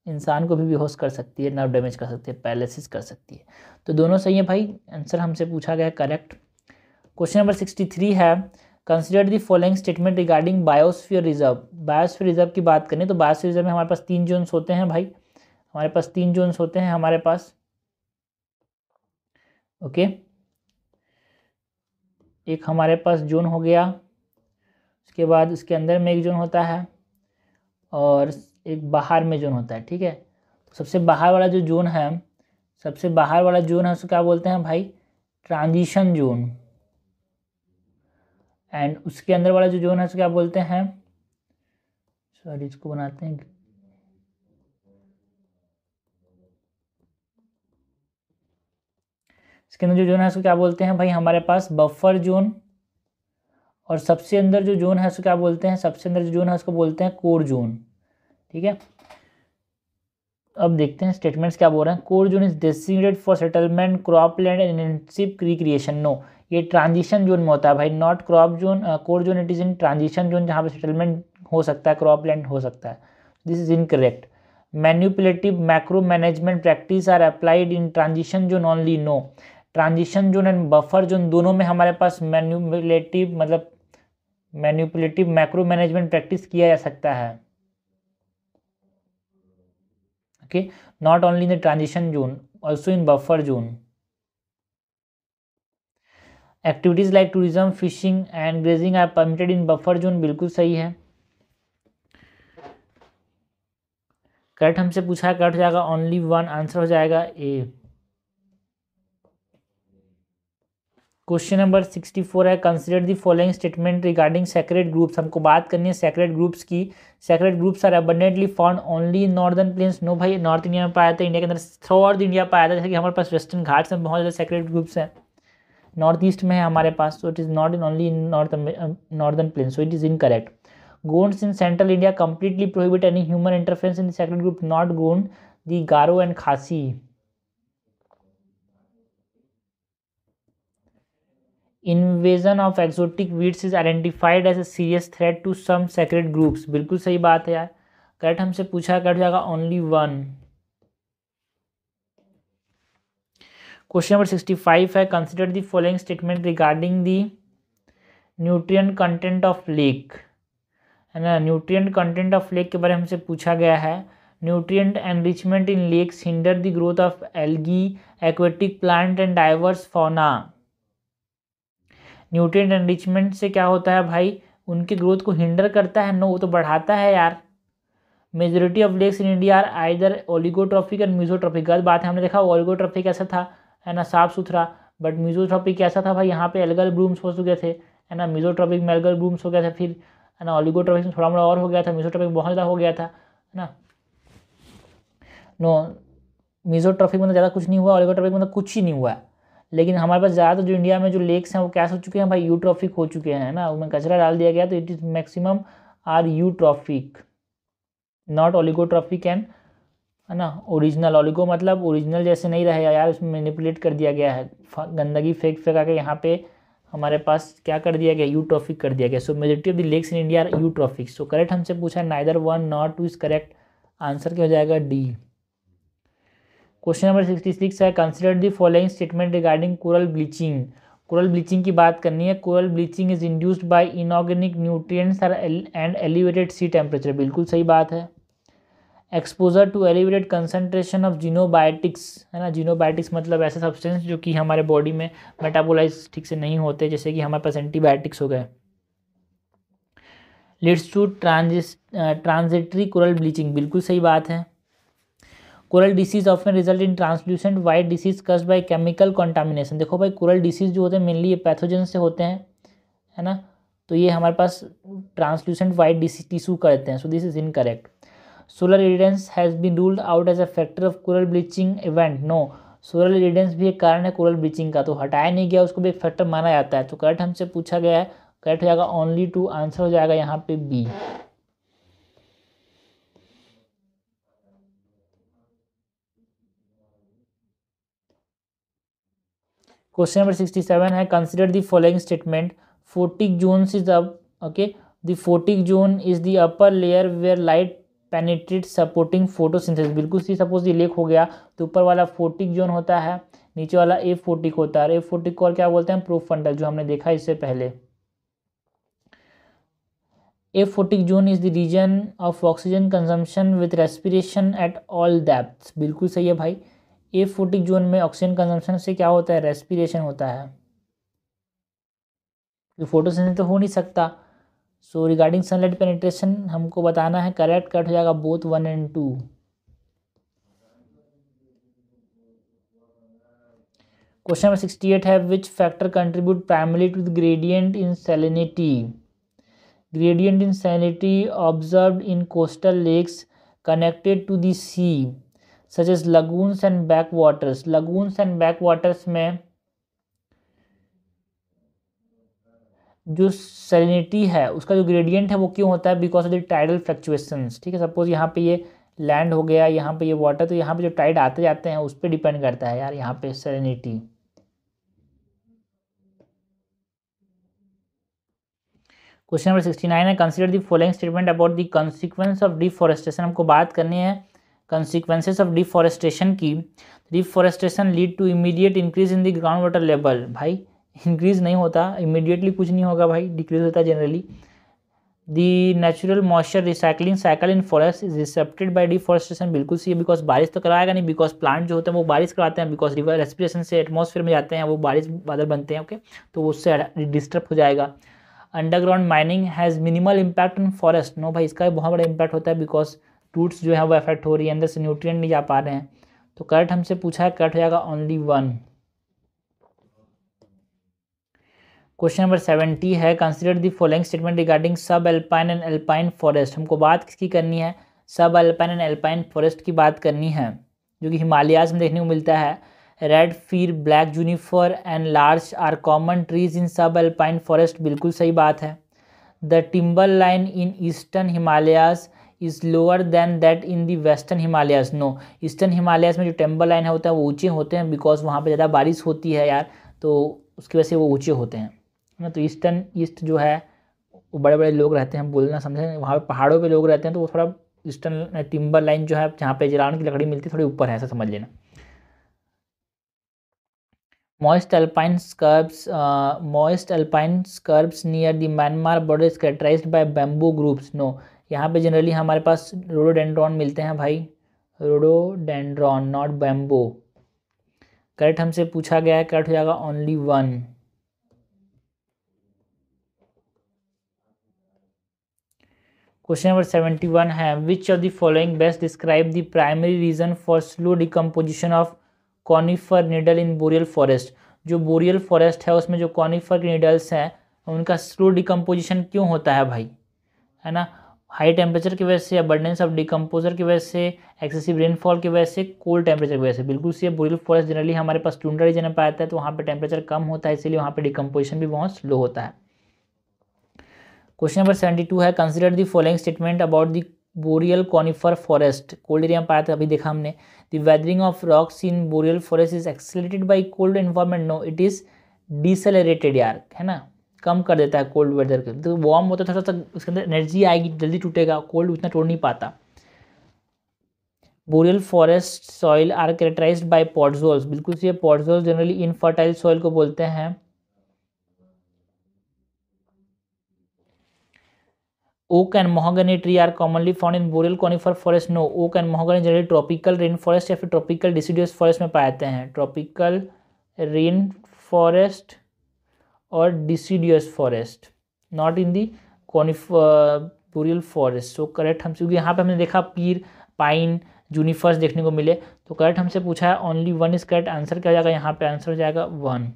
इंसान को भी बेहोश कर सकती है नर्व डैमेज कर सकती है पैलेसिस कर सकती है तो दोनों सही है भाई आंसर हमसे पूछा गया correct question number sixty three है consider the following statement regarding biosphere reserve biosphere reserve की बात करें तो बायोस्फीयर रिजर्व में हमारे पास तीन जोन्स होते हैं भाई हमारे पास तीन जोन्स होते हैं हमारे पास ओके okay. एक हमारे पास जोन हो गया उसके बाद उसके अंदर में एक जोन होता है और एक बाहर में जोन होता है ठीक है तो सबसे बाहर वाला जो जोन है सबसे बाहर वाला जोन है उसको क्या बोलते हैं भाई ट्रांजिशन जोन एंड उसके अंदर वाला जो जोन है उसको क्या बोलते हैं सॉरी इसको बनाते हैं इसके अंदर जो जोन है उसको क्या बोलते हैं भाई हमारे पास बफर जोन और सबसे अंदर जो जोन है उसको क्या बोलते हैं सबसे अंदर जो जोन है उसको बोलते हैं कोर जोन ठीक है अब देखते हैं स्टेटमेंट्स क्या बोल रहे हैं core zone is designated for settlement crop land and intensive recreation no ये ट्रांजिशन जोन में होता है भाई not crop zone core zone it is in transition zone जहाँ पर सेटलमेंट हो सकता है क्रॉप लैंड हो सकता है this is incorrect manipulative macro management practice are applied in transition zone only no transition zone and buffer zone दोनों में हमारे पास मैन्यूपलेटिव मतलब मैन्यूपलेटिव मैक्रो मैनेजमेंट प्रैक्टिस किया जा सकता है okay not only in the transition zone also in buffer zone activities like tourism fishing and grazing are permitted in buffer zone बिल्कुल सही है करेक्ट हमसे पूछा है करेक्ट हो जाएगा ओनली वन आंसर हो जाएगा ए क्वेश्चन नंबर सिक्सटी फोर है consider the following statement regarding sacred groves हमको बात करनी है सेक्रेट ग्रुप्स की sacred groves are abundantly found only in northern plains no भाई नॉर्थ इंडिया में पाया था इंडिया के अंदर साउथ इंडिया पाया था जैसे कि हमारे पास वेस्टर्न घाट्स में बहुत ज़्यादा सेक्रेट ग्रुप्स हैं नॉर्थ ईस्ट में है हमारे पास so it is not in only in north northern plain so it is incorrect groves in central India completely prohibit any human interference in the sacred grove not grove the Garo and Khasi invasion of exotic weeds is identified as a serious threat to some sacred groves बिल्कुल सही बात है यार करेक्ट हमसे पूछा करेक्ट जाएगा only one question number sixty five है consider the following statement regarding the nutrient content of lake है ना न्यूट्रिएंट कंटेंट ऑफ लेक के बारे में हमसे पूछा गया है nutrient enrichment in lakes hinder the growth of algae aquatic plant and diverse fauna nutrient enrichment से क्या होता है भाई उनकी ग्रोथ को हिंडर करता है नो वो तो बढ़ाता है यार majority of lakes in India are either oligotrophic और म्यूजोट्रॉफिक गलत बात है हमने देखा ओलिगोट्रॉफिक ऐसा था है ना साफ़ सुथरा बट म्यूजोट्रॉफिक कैसा था भाई यहाँ पे एलगल ब्रूम्स हो चुके थे है ना म्यूजोट्रॉफिक में एलगल ब्रूम्स हो गया था फिर है ना ओलिगोट्रॉफिक में थोड़ा मोड़ा और हो गया था म्यूजोट्रॉफिक बहुत ज़्यादा हो गया था है ना नो म्यूजोट्रॉपिक में ज़्यादा कुछ नहीं हुआ ओलिगोट्रॉपिक में मतलब कुछ ही नहीं हुआ लेकिन हमारे पास ज़्यादातर जो इंडिया में जो लेक्स हैं वो क्या हो चुके हैं भाई यू ट्रॉफिक हो चुके हैं ना उनमें कचरा डाल दिया गया तो it is maximum are eutrophic not oligotrophic and है ना ओरिजिनल ओलिगो मतलब ओरिजिनल जैसे नहीं रहेगा यार उसमें मैनिपुलेट कर दिया गया है गंदगी फेंक फेंका के यहाँ पे हमारे पास क्या कर दिया गया यू ट्रॉफिक कर दिया गया so majority of the lakes in India are eutrophic so correct हमसे पूछा neither one not two is correct answer क्या हो जाएगा D question number sixty six है consider the following statement regarding coral bleaching coral bleaching की बात करनी है coral bleaching is induced by inorganic nutrients and elevated sea temperature बिल्कुल सही बात है exposure to elevated concentration of xenobiotics है ना जीनोबायोटिक्स मतलब ऐसे सब्सटेंस जो कि हमारे बॉडी में मेटाबोलाइज ठीक से नहीं होते जैसे कि हमारे पास एंटीबायोटिक्स हो गए leads to transit transitory coral bleaching बिल्कुल सही बात है कोरल डिसीज में result in translucent white disease cause by chemical contamination देखो भाई कोरल डिसीज जो होते हैं मेनली ये पैथोजन से होते हैं है ना तो ये हमारे पास ट्रांसल्यूसेंट वाइट डिसीज टिश्यू करते हैं so this is incorrect solar irradiance has been ruled out as a factor of coral bleaching event no solar irradiance भी एक कारण है कोरल ब्लीचिंग का तो हटाया नहीं गया उसको भी एक फैक्टर माना जाता है तो करेक्ट हमसे पूछा गया है करेक्ट हो जाएगा ओनली टू आंसर हो जाएगा यहाँ पे B question number sixty seven है consider the following statement photic zone is the okay the photic zone is the upper layer where light penetrate supporting photosynthesis बिल्कुल सी सपोज ये लेक हो गया तो ऊपर वाला फोर्टिक जोन होता है नीचे वाला ए फोर्टिक होता है ए फोर्टिक और क्या बोलते हैं प्रोफंडल जो हमने देखा इससे पहले ए फोर्टिक zone is the region of oxygen consumption with respiration at all depth बिल्कुल सही है भाई ए जोन में ऑक्सीजन कंजम्पशन से क्या होता है रेस्पिरेशन होता है क्योंकि फोटोसिंथेसिस तो हो नहीं सकता सो रिगार्डिंग सनलाइट पेनिट्रेशन हमको बताना है करेक्ट कट हो जाएगा both one and two question number sixty eight है which factor contribute primary to the gradient in salinity gradient in salinity observe in coastal lakes connected to the sea such and backwaters backwaters. And backwaters में जो सेलिनिटी है उसका जो ग्रेडियंट है वो क्यों होता है because of the tidal fluctuations ठीक है सपोज यहाँ पे ये लैंड हो गया यहाँ पे ये वाटर तो यहाँ पे जो टाइड आते जाते हैं उस पर डिपेंड करता है यार यहाँ पे salinity question number sixty nine है consider the following statement about the consequence of deforestation हमको बात करनी है कंसिक्वेंसेज ऑफ डिफॉरेस्टेशन की deforestation lead to immediate increase in the ground water level भाई इंक्रीज नहीं होता इमीडिएटली कुछ नहीं होगा भाई डिक्रीज होता है generally the natural moisture recycling cycle in forest is disrupted by deforestation बिल्कुल सही है बिकॉज बारिश तो कराएगा नहीं बिकॉज प्लांट जो होते हैं वो बारिश कराते हैं बिकॉज रिवर रेस्पिरेशन से एटमोसफेयर में जाते हैं वो बारिश बादल बनते हैं ओके okay? तो उससे डिस्टर्ब हो जाएगा underground mining has minimal impact in forest no भाई इसका भी बहुत बड़ा इम्पैक्ट होता है बिकॉज रूट्स जो है वो अफेक्ट हो रही है अंदर से न्यूट्रिएंट नहीं जा पा रहे हैं तो करेक्ट हमसे पूछा है करेक्ट हो जाएगा only one question number seventy है consider the following statement regarding sub alpine and alpine forest हमको बात किसकी करनी है सब एल्पाइन एंड एल्पाइन फॉरेस्ट की बात करनी है जो कि हिमालयाज में देखने को मिलता है red fir black juniper and larch are common trees in sub alpine forest बिल्कुल सही बात है the timber line in eastern Himalayas is lower than that in the western Himalayas no eastern Himalayas में जो टेम्पल लाइन होता है वो ऊँचे होते हैं बिकॉज वहाँ पर ज़्यादा बारिश होती है यार तो उसकी वजह से वो ऊँचे होते हैं ना तो ईस्टर्न ईस्ट जो है वो बड़े बड़े लोग रहते हैं बोलना समझें वहाँ पर पहाड़ों पर लोग रहते हैं तो वो थोड़ा ईस्टर्न टिम्बर लाइन जो है जहाँ पे जलावन की लकड़ी मिलती है थोड़ी ऊपर है ऐसा समझ लेना moist alpine scrubs moist alpine scrubs near the Myanmar border is characterize by bamboo groups no यहाँ पे जनरली हमारे पास रोडोडेंड्रॉन मिलते हैं भाई रोडोडेंड्रॉन नॉट बैम्बो करेक्ट हमसे पूछा गया है करेक्ट हो जाएगा only one question number seventy one है which of the following best describe the primary reason for slow decomposition of conifer needle in boreal forest जो बोरियल फॉरेस्ट है उसमें जो कॉनिफर निडल्स हैं उनका स्लो डिकम्पोजिशन क्यों होता है भाई है ना हाई टेम्परेचर की वजह से अबर्डेंस ऑफ डिकम्पोजर की वजह से एक्सेसिव रेनफॉल की वजह से कोल्ड टेम्परेचर की वजह से बिल्कुल से बुरी फॉरेस्ट जनरली हमारे पास टूडा रीजन में पाया है तो वहाँ पर टेम्परेचर कम होता है इसीलिए वहाँ पर डिकम्पोजिशन भी बहुत स्लो होता है क्वेश्चन नंबर सेवेंटी टू है consider the following statement about the boreal conifer forest cold area में पाया था अभी देखा हमने the weathering of rocks in boreal forest is accelerated by cold environment no it is decelerated यार है ना कम कर देता है कोल्ड वेदर के तो वार्म होता थोड़ा सा उसके अंदर एनर्जी आएगी जल्दी टूटेगा कोल्ड उतना तोड़ नहीं पाता boreal forest soil are characterise by podzols बिल्कुल ये पॉडजोल्स जनरली इनफर्टाइल सॉइल को बोलते हैं oak and mahogany tree are commonly found in boreal conifer forest no oak and mahogany generally tropical rain forest या फिर ट्रॉपिकल डिसिडियस फॉरेस्ट में पाए जाते हैं ट्रॉपिकल रेन फॉरेस्ट और deciduous forest not in the coniferous forest so correct हमसे क्योंकि यहाँ पे हमने देखा पीर पाइन जूनिफर्स देखने को मिले तो करेक्ट हमसे पूछा है only one is correct answer क्या जाएगा यहाँ पे आंसर हो जाएगा one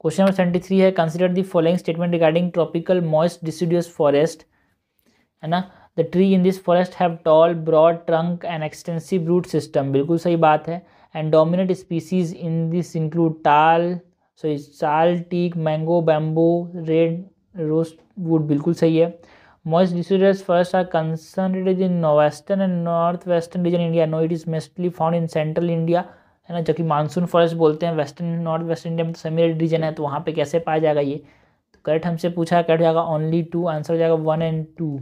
question number seventy three है consider the following statement regarding tropical moist deciduous forest है ना the tree in this forest have tall broad trunk and extensive root system बिल्कुल सही बात है and dominate species in this include tall sorry sal teak mango bamboo red rosewood बिल्कुल सही है most distributors first are concerned in western and north western region India no it is mostly found in central India है ना जबकि मानसून फॉरेस्ट बोलते हैं वेस्टर्न नॉर्थ वेस्टर्न इंडिया में तो सेमी रीजन है तो वहाँ पे कैसे पाया जाएगा ये तो करेक्ट हमसे पूछा करेक्ट जाएगा ओनली टू आंसर हो जाएगा one and two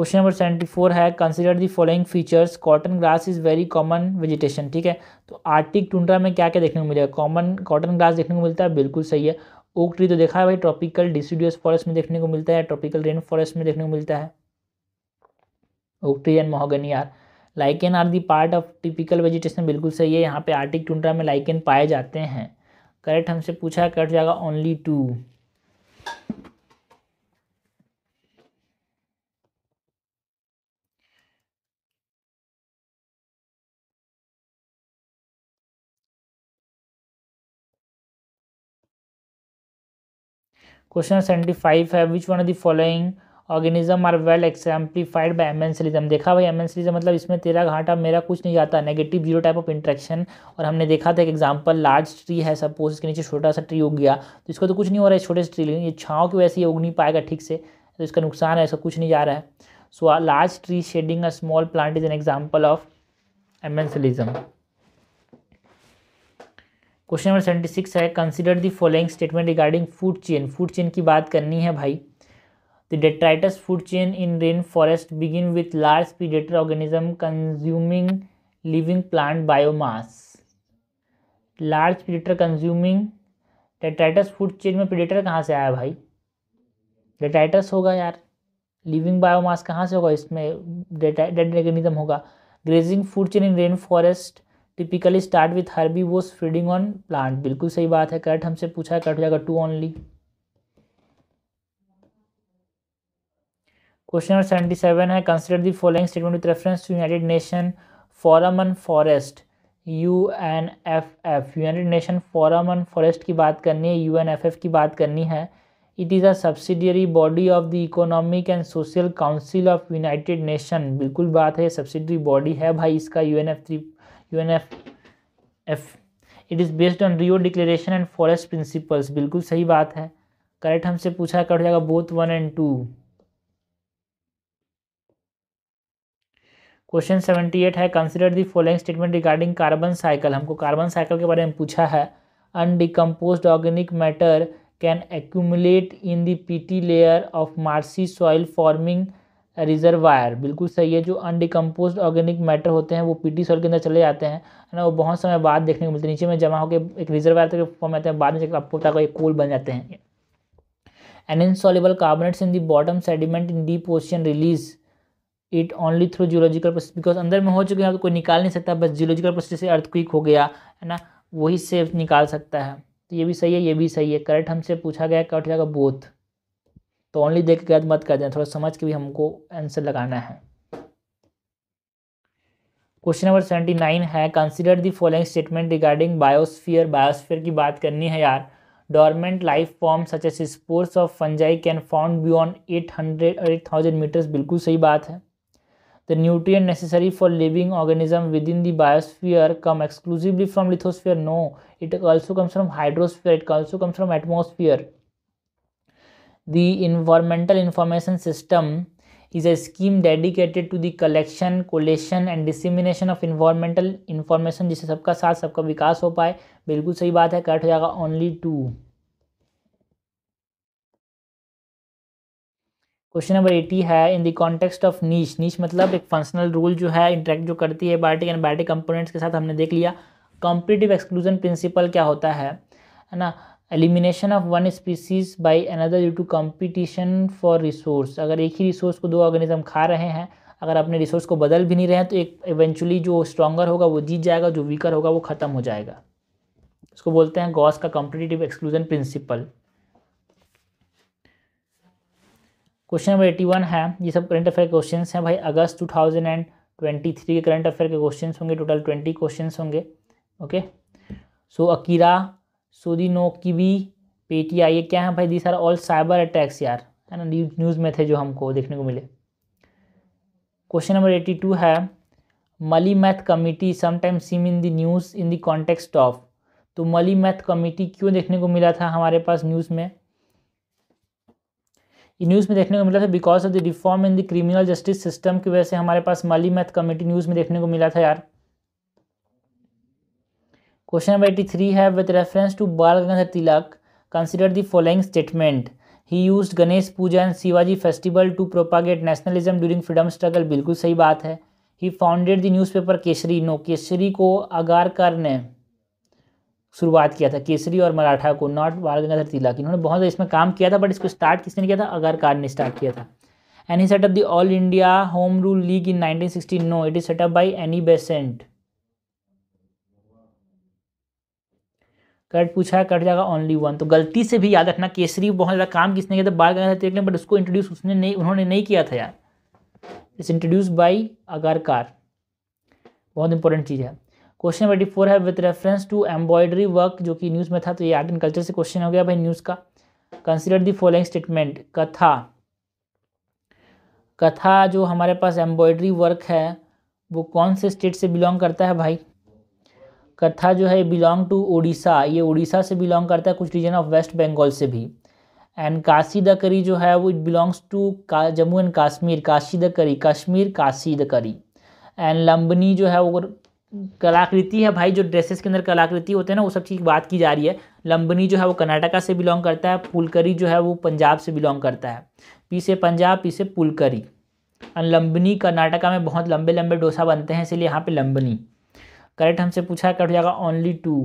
question number seventy four है consider the following features cotton grass is very common vegetation ठीक है तो आर्टिक टुंड्रा में क्या क्या देखने को मिलेगा कॉमन कॉटन ग्रास देखने को मिलता है बिल्कुल सही है ओक ट्री तो देखा है भाई ट्रॉपिकल डिसीडियस फॉरेस्ट में देखने को मिलता है ट्रॉपिकल रेन फॉरेस्ट में देखने को मिलता है oak tree and mahogany are lichen are the part of typical vegetation बिल्कुल सही है यहाँ पे आर्टिक टुंड्रा में लाइकेन पाए जाते हैं करेक्ट हमसे पूछा कट जाएगा only two question seventy five है which one of the following organism are well exemplified by amensalism देखा भाई एमेंसलिज्म मतलब इसमें तेरा घाटा मेरा कुछ नहीं जाता negative zero type of interaction और हमने देखा था एक एग्जाम्पल लार्ज ट्री है सपोज इसके नीचे छोटा सा ट्री उग गया तो इसको तो कुछ नहीं हो रहा है छोटे से ट्री लेकिन ये छाँव की वजह से ये उग नहीं पाएगा ठीक से तो इसका नुकसान है इसका कुछ नहीं जा रहा है so large tree shading a small plant is an example of amensalism question number seventy six है consider the following statement regarding food chain food chain की बात करनी है भाई the detritus food chain in rain forest begin with large predator organism consuming living plant biomass large predator consuming detritus food chain में पीडेटर कहाँ से आया भाई डेट्राइटस होगा यार लिविंग बायोमास कहाँ से होगा इसमें डेड ऑर्गेनिज्म होगा grazing food chain in rain forest typically start with herbivores feeding on plant बिल्कुल सही बात है करेक्ट हमसे पूछा है कट हो जाएगा two only question number seventy seven है consider the following statement with reference to United Nation forum on forest U N F F United Nation forum on forest की बात करनी है यू एन एफ एफ की बात करनी है it is a subsidiary body of the economic and social council of United Nation बिल्कुल बात है सब्सिडरी बॉडी है भाई इसका U N F three UNFF it is based on Rio declaration and forest principles बिल्कुल सही बात है करेक्ट हमसे पूछा कट जाएगा both one and two question seventy eight है consider the following statement regarding carbon cycle हमको कार्बन साइकिल के बारे में पूछा है undecomposed organic matter can accumulate in the peaty layer of marshy soil forming reservoir बिल्कुल सही है जो अनडिकम्पोज ऑर्गेनिक मैटर होते हैं वो पीटी सॉल के अंदर चले जाते हैं है ना वो बहुत समय बाद देखने को मिलते हैं नीचे में जमा होकर एक रिजर्वायर तक फॉर्म आते हैं बाद में आपको पता एक कोल बन जाते हैं an insoluble carbonates in the bottom sediment in deposition release it only through geological process because अंदर में हो चुके हैं तो कोई निकाल नहीं सकता बस जियोलॉजिकल प्रोसेस से अर्थक्विक हो गया है ना वही से निकाल सकता है तो ये भी सही है ये भी सही है करेक्ट हमसे पूछा गया क्या जाएगा बोथ तो ओनली देख के गलत मत कर देना थोड़ा समझ के भी हमको आंसर लगाना है क्वेश्चन नंबर सेवेंटी नाइन है consider the following statement regarding biosphere biosphere की बात करनी है यार dormant life forms such of fungi can found beyond eight hundred और एट थाउजेंड मीटर्स बिल्कुल सही बात है the nutrient necessary for living organism within the biosphere come exclusively from lithosphere no it also comes from hydrosphere it also comes from atmosphere The Environmental Information System is a scheme dedicated to the collection, collation and dissemination of environmental information जिससे सबका साथ सबका विकास हो पाए बिल्कुल सही बात है करेक्ट हो जाएगा only two question number eighty है इन द कॉन्टेक्स्ट ऑफ नीच नीच मतलब एक फंक्शनल रूल जो है इंटरेक्ट जो करती है बायोटिक एंड बायोटिक कंपोनेंट्स के साथ हमने देख लिया कॉम्पिटिटिव एक्सक्लूजन प्रिंसिपल क्या होता है है ना elimination of one species by another due to competition for resource अगर एक ही रिसोर्स को दो ऑर्गेनिज्म खा रहे हैं अगर अपने रिसोर्स को बदल भी नहीं रहे हैं तो एक इवेंचुअली जो स्ट्रॉगर होगा वो जीत जाएगा जो वीकर होगा वो ख़त्म हो जाएगा इसको बोलते हैं गॉस का competitive exclusion principle question number eighty one है ये सब करंट अफेयर क्वेश्चन हैं भाई अगस्त two thousand and twenty three के करंट अफेयर के क्वेश्चन होंगे टोटल ट्वेंटी क्वेश्चन होंगे okay so Akira Sodinokibi Petya ये क्या है भाई this are all cyber attacks यार है ना न्यूज़ में थे जो हमको देखने को मिले क्वेश्चन नंबर एटी टू है Malimath committee sometime seem in the news in the context of तो मली मैथ कमेटी क्यों देखने को मिला था हमारे पास न्यूज़ में न्यूज़ में देखने को मिला था because of the reform in the criminal justice system की वजह से हमारे पास मली मैथ कमेटी न्यूज़ में देखने को मिला था यार क्वेश्चन नंबर एटी थ्री है with reference to Bal Gangadhar Tilak consider the following statement he use Ganesh puja and Shivaji festival to propagate nationalism during freedom struggle बिल्कुल सही बात है he founded the newspaper Kesari no Kesari को आगारकर ने शुरुआत किया था केसरी और मराठा को नॉट बाल गंगाधर तिलक इन्होंने बहुत इसमें काम किया था बट इसको स्टार्ट किसने किया था अगारकार ने स्टार्ट किया था Annie set up the All India Home Rule League in nineteen sixty no it is set up by Annie Besant cut पूछा है कट जाएगा ओनली वन तो गलती से भी याद रखना केसरी बहुत ज़्यादा काम किसने किया था बाल गंगाधर तिलक ने बट उसको इंट्रोड्यूस उसने नहीं उन्होंने नहीं किया था यार इट्स इंट्रोड्यूस बाई अगारकार बहुत इंपॉर्टेंट चीज़ है क्वेश्चन नंबर फोर है with reference to embroidery work जो कि न्यूज़ में था तो ये आर्ट एंड कल्चर से क्वेश्चन हो गया भाई न्यूज़ का कंसिडर दी फॉलोइंग स्टेटमेंट कथा कथा जो हमारे पास एम्ब्रॉयडरी वर्क है वो कौन से स्टेट से बिलोंग करता है भाई कथा जो है बिलोंग टू उड़ीसा ये उड़ीसा से बिलोंग करता है कुछ रीजन ऑफ वेस्ट बंगाल से भी एंड काशी द करी जो है वो it belongs to Jammu and Kashmir Kashidakari Kashmir Kashidakari and Lambani जो है वो कलाकृति है भाई जो ड्रेसेस के अंदर कलाकृति होते हैं ना वो सब चीज़ की बात की जा रही है लंबनी जो है वो कर्नाटका से बिलोंग करता है पुलकरी जो है वो पंजाब से बिलोंग करता है पी से पंजाब पी से पुलकरी एंड लंबनी कर्नाटका में बहुत लंबे लंबे डोसा बनते हैं इसीलिए यहाँ पे लंबनी करेक्ट हमसे पूछा कट जाएगा only two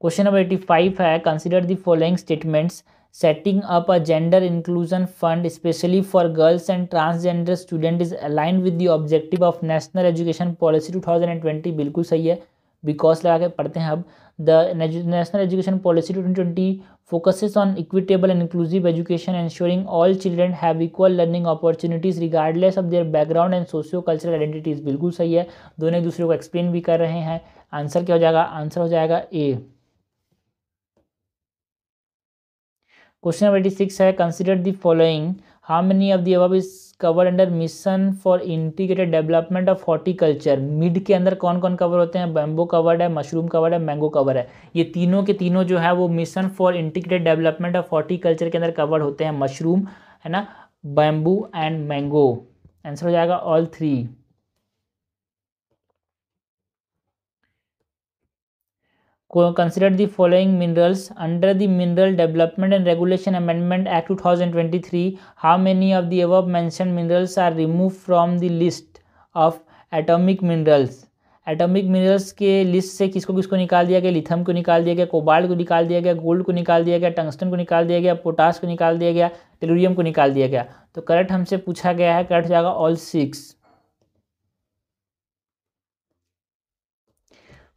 question number eighty five है consider the following statements setting up a gender inclusion fund specially for girls and transgender student is align with the objective of national education policy two thousand and twenty बिल्कुल सही है बिकॉज लगा के पढ़ते हैं अब The National Education Policy 2020 focuses on equitable and inclusive education, ensuring all children have equal learning opportunities regardless of their background and socio-cultural identities. बिल्कुल सही है दोनों एक दूसरे को एक्सप्लेन भी कर रहे हैं आंसर क्या हो जाएगा आंसर हो जाएगा ए क्वेश्चन नंबर एटी सिक्स है consider the following how many of the above is cover under mission for integrated development of horticulture MIDH के अंदर कौन कौन कवर होते हैं बैम्बो कवर्ड है मशरूम कवर्ड है मैंगो कवर है ये तीनों के तीनों जो है वो mission for integrated development of horticulture के अंदर कवर्ड होते हैं मशरूम है ना बैम्बू एंड मैंगो आंसर हो जाएगा all three consider the following minerals under the mineral development and regulation amendment act two thousand twenty three how many of the above mention minerals are remove from the list of atomic minerals atomic minerals के लिस्ट से किसको किसको निकाल दिया गया लिथम को निकाल दिया गया कोबाल्ट को निकाल दिया गया गोल्ड को निकाल दिया गया टंगस्टन को निकाल दिया गया पोटास को निकाल दिया गया टेलोरियम को निकाल दिया गया तो करेक्ट हमसे पूछा गया है करट जाएगा ऑल सिक्स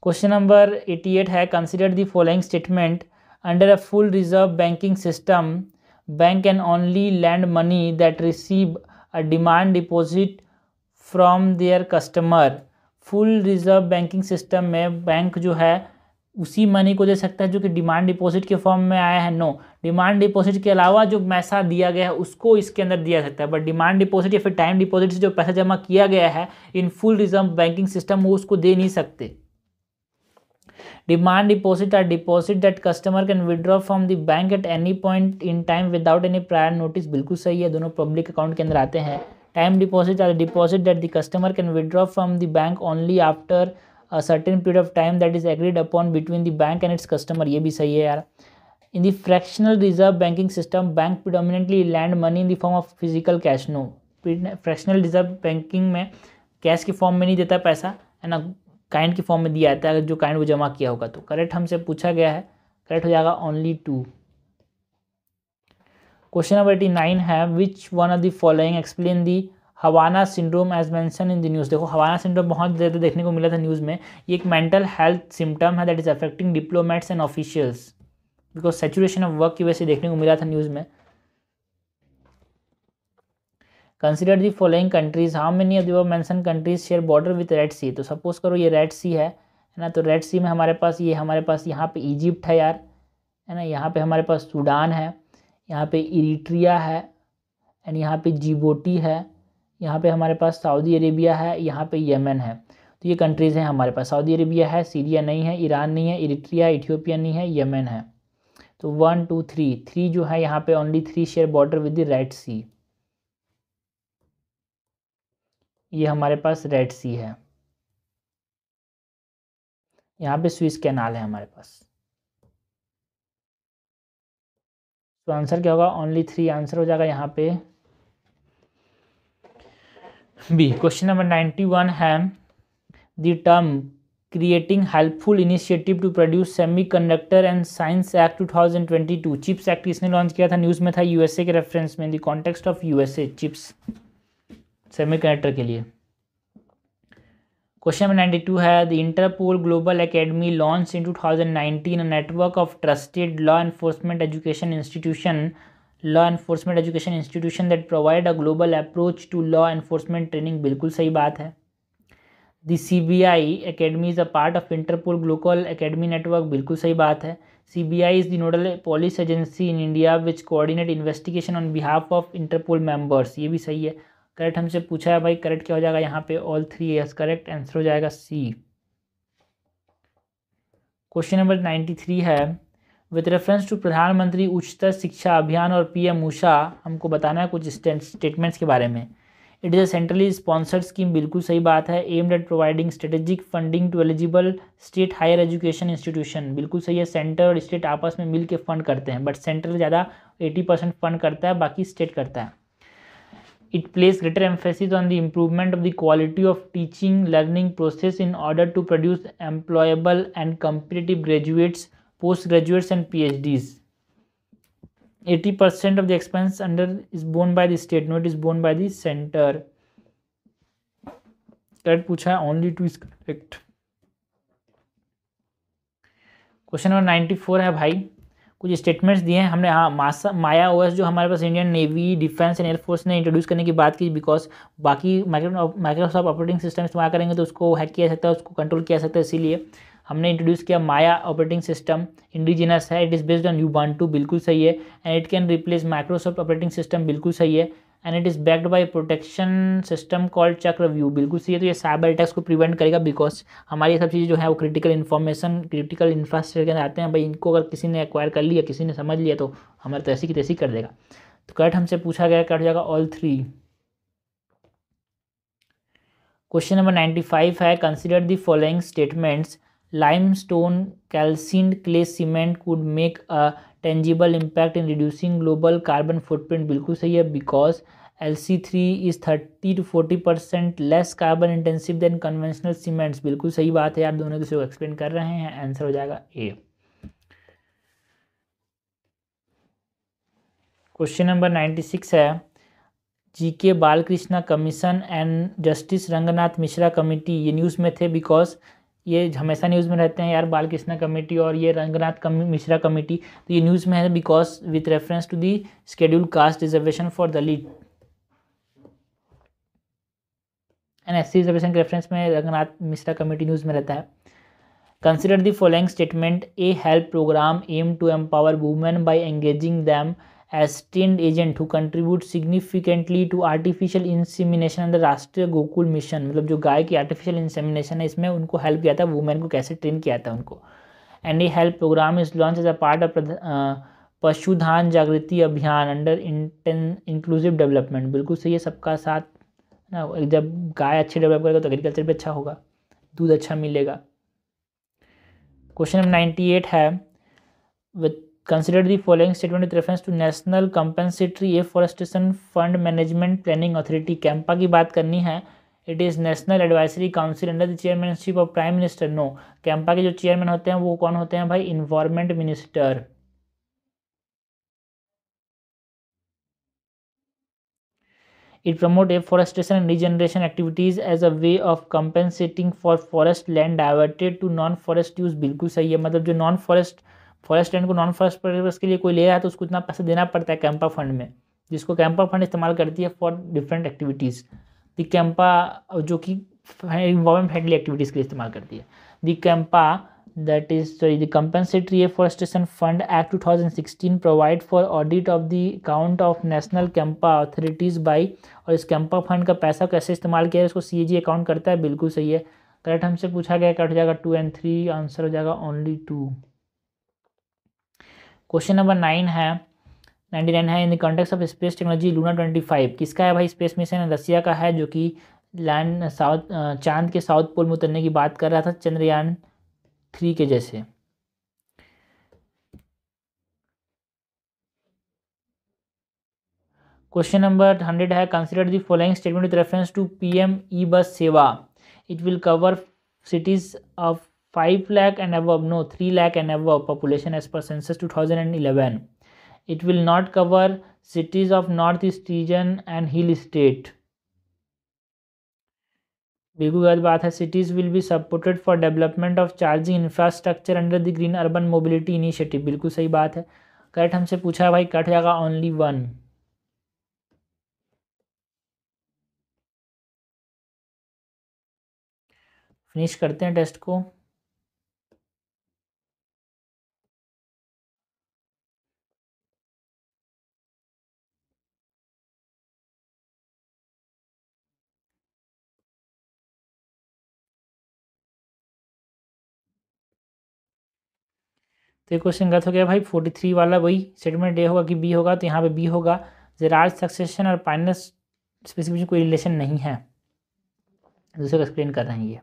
क्वेश्चन नंबर 88 है consider the following statement under a full reserve banking system bank can only lend money that receive a demand deposit from their customer full reserve banking system में बैंक जो है उसी मनी को दे सकता है जो कि डिमांड डिपॉजिट के फॉर्म में आया है नो डिमांड डिपॉजिट के अलावा जो पैसा दिया गया है उसको इसके अंदर दिया सकता है बट डिमांड डिपॉजिट या फिर टाइम डिपॉजिट से जो पैसा जमा किया गया है in full reserve banking system वो उसको दे नहीं सकते demand deposit are deposit that customer can withdraw from the bank at any point in time without any prior notice बिल्कुल सही है दोनों पब्लिक अकाउंट के अंदर आते हैं time deposit are deposit that the customer can withdraw from the bank only after a certain period of time that is agreed upon between the bank and its customer ये भी सही है यार in the fractional reserve banking system bank predominantly lend money in the form of physical cash no fractional reserve banking में कैश के फॉर्म में नहीं देता पैसा है ना काइंड के फॉर्म में दिया जाता है अगर जो काइंड वो जमा किया होगा तो करेक्ट हमसे पूछा गया है करेक्ट हो जाएगा only two question number eighty nine है which one of the following explain the Havana syndrome as mentioned in the news देखो हवाना सिंड्रोम बहुत ज़्यादा देखने को मिला था न्यूज़ में ये एक मेंटल हेल्थ सिम्टम है that is affecting diplomats and officials because saturation of work की वजह से देखने को मिला था न्यूज़ में consider the following countries how many of the mentioned countries share border with Red Sea तो सपोज करो ये रेड सी है है ना तो रेड सी में हमारे पास ये हमारे पास यहाँ पे इजिप्ट है यार है ना यहाँ पे हमारे पास सूडान है यहाँ पे इरीट्रिया है एंड यहाँ पे जिबोटी है यहाँ पे हमारे पास सऊदी अरेबिया है यहाँ पे यमन है तो ये कंट्रीज़ हैं हमारे पास सऊदी अरेबिया है सीरिया नहीं है ईरान नहीं है इरीट्रिया इथियोपिया नहीं है यमन है तो वन टू थ्री थ्री जो है यहाँ पे only three share border with the Red Sea ये हमारे पास रेड सी है यहाँ पे स्विस कैनाल है हमारे पास तो आंसर क्या होगा ओनली थ्री आंसर हो जाएगा यहाँ पे B question number ninety one है the term produce semiconductor and science act two thousand twenty 2022 chips act किसने लॉन्च किया था न्यूज़ में था यूएसए के रेफरेंस में the the context of USA chips semiconductor के लिए क्वेश्चन नंबर नाइन्टी टू है the Interpol global academy launch in two thousand nineteen a network of trusted law enforcement education institution law enforcement education institution that provide a global approach to law enforcement training बिल्कुल सही बात है the C B I academy is a part of Interpol glocal academy network बिल्कुल सही बात है C B I is the nodal police agency in India which coordinate investigation on behalf of Interpol members ये भी सही है करेक्ट हमसे पूछा है भाई करेक्ट क्या हो जाएगा यहाँ पे all three yes correct answer हो जाएगा C question number ninety three है विद रेफरेंस टू प्रधानमंत्री उच्चतर शिक्षा अभियान और पीएम उषा हमको बताना है कुछ स्टेटमेंट्स के बारे में it is a centrally sponsored scheme बिल्कुल सही बात है aimed at providing strategic funding to eligible state higher education institution बिल्कुल सही है सेंटर और स्टेट आपस में मिलकर फंड करते हैं बट सेंटर ज़्यादा एटी परसेंट फंड करता है बाकी स्टेट करता है it places greater emphasis on the improvement of the quality of teaching learning process in order to produce employable and competitive graduates postgraduates and phds 80% of the expense under is borne by the state no it is borne by the center correct पूछा है only two is correct question number 94 है भाई कुछ स्टेटमेंट्स दिए हैं हमने हाँ मासा माया ओएस जो हमारे पास Indian navy defence and air force ने इंट्रोड्यूस करने की बात की बिकॉज बाकी माइक्रोसॉफ्ट ऑपरेटिंग सिस्टम इस्तेमाल करेंगे तो उसको हैक किया सकता है उसको कंट्रोल किया सकता है इसीलिए हमने इंट्रोड्यूस किया माया ऑपरेटिंग सिस्टम इंडिजिनस है इट इज़ बेस्ड ऑन यू टू बिल्कुल सही है and it can replace Microsoft operating system बिल्कुल सही है and it is backed by protection system called Chakravyuh बिल्कुल सही है तो ये साइबर अटैक्स को प्रिवेंट करेगा बिकॉज हमारी सब चीज़ें जो है वो क्रिटिकल इन्फॉर्मेशन क्रिटिकल इंफ्रास्ट्रक्चर के अंदर आते हैं भाई इनको अगर किसी ने एक्वायर कर लिया किसी ने समझ लिया तो हमारे तैसी तो की तैसी कर देगा तो कट हमसे पूछा गया कट जाएगा all three question number ninety five है consider the following statements limestone calcined clay cement could make a tangible impact in reducing global carbon footprint बिल्कुल सही है because L C three is thirty two forty percent less carbon intensive than conventional cements बिल्कुल सही बात है यार दोनों दूसरे को एक्सप्लेन कर रहे हैं आंसर हो जाएगा ए क्वेश्चन नंबर नाइन्टी सिक्स है G K Balakrishna commission and justice Ranganath Mishra committee ये न्यूज़ में थे बिकॉज ये हमेशा न्यूज़ में रहते हैं यार बाल कृष्णा कमेटी और ये रंगनाथ कम, मिश्रा कमेटी तो ये न्यूज़ में है because with reference to the scheduled caste reservation for Dalit and S C reservation के रेफरेंस में रंगनाथ मिश्रा कमेटी न्यूज़ में रहता है consider the following statement A help program aim to empower women by engaging them extend agent who contribute significantly to artificial insemination insemination Rashtriya Gokul mission मतलब जो गाय की आर्टिफिशियल इंसेमिनेशन है इसमें उनको हेल्प किया था वुमेन को कैसे ट्रेन किया था उनको एंड ये help program is launch as a part of Pashudhan Jagriti Abhiyan under inclusive development बिल्कुल सही है सबका साथ ना जब गाय अच्छी डेवलप करेगा तो एग्रीकल्चर भी अच्छा होगा दूध अच्छा मिलेगा क्वेश्चन नंबर नाइन्टी एट है with consider the following statement with reference to national compensatory afforestation fund management planning authority CAMPA की बात करनी है it is national advisory council under the chairmanship of prime minister no CAMPA के जो चेयरमैन होते हैं वो कौन होते हैं भाई environment minister It promote afforestation and regeneration activities as a way of compensating for forest land diverted to non-forest use बिल्कुल सही है मतलब जो non-forest फॉरेस्ट स्टैंड को नॉन फॉरेस्ट पर्पज़ के लिए कोई ले रहा है तो उसको इतना पैसा देना पड़ता है कैंपा फंड में जिसको कैंपा फंड इस्तेमाल करती है for different activities the CAMPA जो कि इन्वॉर्मेंट फ्रेंडली एक्टिविटीज़ के लिए इस्तेमाल करती है the CAMPA sorry the compensatory afforestation fund act two thousand sixteen provide for audit of the account of national CAMPA authorities by और इस कैंपा फंड का पैसा कैसे इस्तेमाल किया है इसको सी ए जी अकाउंट करता है बिल्कुल सही है करेक्ट तो हमसे पूछा गया कट हो जाएगा टू एंड थ्री आंसर हो जाएगा only two question number nine है नाइन्टी नाइन है in the context of space technology Luna twenty five किसका है भाई स्पेस मिशन है रसिया का है जो कि लैंड साउथ चांद के साउथ पोल में उतरने की बात कर रहा था चंद्रयान थ्री के जैसे क्वेश्चन नंबर हंड्रेड है consider the following statement with reference to PM E bus Sewa it will cover cities of five lakh and 5 lakh and above no 3 lakh and above population as per census it will not cover cities of north east region and hill state बिल्कुल गलत बात है cities will be supported for development of charging infrastructure under the green urban mobility initiative बिल्कुल सही बात है करेक्ट हमसे पूछा भाई कट जाएगा ओनली वन फिनिश करते हैं टेस्ट को तो ये क्वेश्चन गलत हो गया भाई फोर्टी थ्री वाला वही स्टेटमेंट ए होगा कि बी होगा तो यहाँ पे बी होगा जेरार सक्सेशन और पाइनस स्पेसिफिकेशन कोई रिलेशन नहीं है दूसरे को एक्सप्लेन कर रहे हैं ये